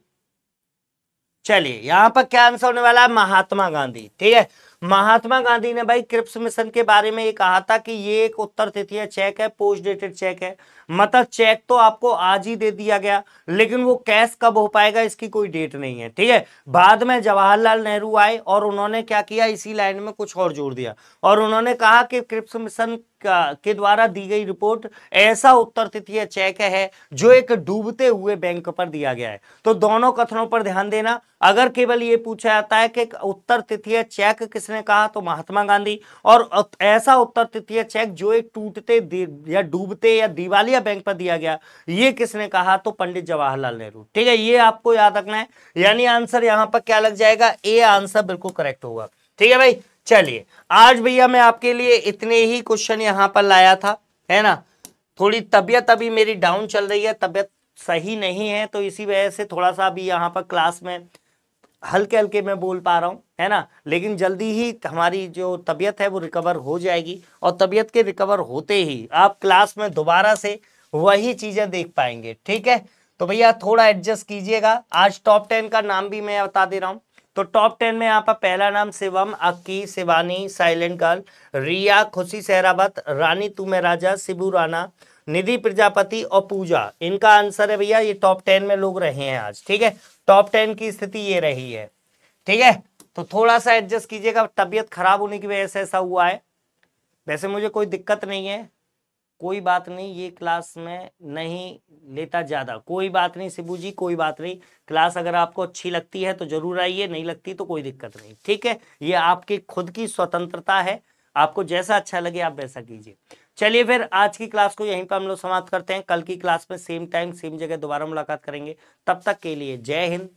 चलिए यहाँ पर क्या आंसर होने वाला है महात्मा गांधी ठीक है महात्मा गांधी ने भाई क्रिप्स मिशन के बारे में ये कहा था कि ये एक उत्तर तिथि चेक है पोस्ट डेटेड चेक है मतलब चेक तो आपको आज ही दे दिया गया लेकिन वो कैश कब हो पाएगा इसकी कोई डेट नहीं है ठीक है बाद में जवाहरलाल नेहरू आए और उन्होंने क्या किया इसी लाइन में कुछ और जोड़ दिया और उन्होंने कहा कि क्रिप्स मिशन के द्वारा दी गई रिपोर्ट ऐसा उत्तर तिथि चेक है जो एक डूबते हुए बैंक पर दिया गया है तो दोनों कथनों पर ध्यान देना अगर केवल ये पूछा जाता है कि उत्तर तिथि चेक किसने कहा तो महात्मा गांधी और ऐसा उत्तर तिथि चेक जो एक टूटते या डूबते या दिवाली इंडिया बैंक पर दिया गया ये किसने कहा तो पंडित जवाहरलाल नेहरू ठीक है ये आपको याद रखना है यानी आंसर यहां पर क्या लग जाएगा ए आंसर बिल्कुल करेक्ट होगा ठीक है भाई चलिए आज भैया मैं आपके लिए इतने ही क्वेश्चन यहां पर लाया था है ना थोड़ी तबियत अभी मेरी डाउन चल रही है तबियत सही नहीं है तो इसी वजह से थोड़ा सा अभी यहाँ पर क्लास में हल्के हल्के मैं बोल पा रहा हूँ है ना लेकिन जल्दी ही हमारी जो तबियत है वो रिकवर हो जाएगी और तबियत के रिकवर होते ही आप क्लास में दोबारा से वही चीजें देख पाएंगे ठीक है तो भैया थोड़ा एडजस्ट कीजिएगा आज टॉप टेन का नाम भी मैं बता दे रहा हूँ तो टॉप टेन में यहाँ पर पहला नाम शिवम अक्की शिवानी साइलेंट गर्ल रिया खुशी सहराबत रानी तुमे राजा शिबू राना निधि प्रजापति और पूजा इनका आंसर है भैया ये टॉप टेन में लोग रहे हैं आज ठीक है टॉप टेन की स्थिति ये रही है ठीक है तो थोड़ा सा एडजस्ट कीजिएगा तबीयत खराब होने की वजह से ऐसा हुआ है वैसे मुझे कोई दिक्कत नहीं है कोई बात नहीं ये क्लास में नहीं लेता ज़्यादा कोई बात नहीं सिबू जी कोई बात नहीं क्लास अगर आपको अच्छी लगती है तो ज़रूर आइए नहीं लगती तो कोई दिक्कत नहीं ठीक है ये आपकी खुद की स्वतंत्रता है आपको जैसा अच्छा लगे आप वैसा कीजिए चलिए फिर आज की क्लास को यहीं पर हम लोग समाप्त करते हैं कल की क्लास में सेम टाइम सेम जगह दोबारा मुलाकात करेंगे तब तक के लिए जय हिंद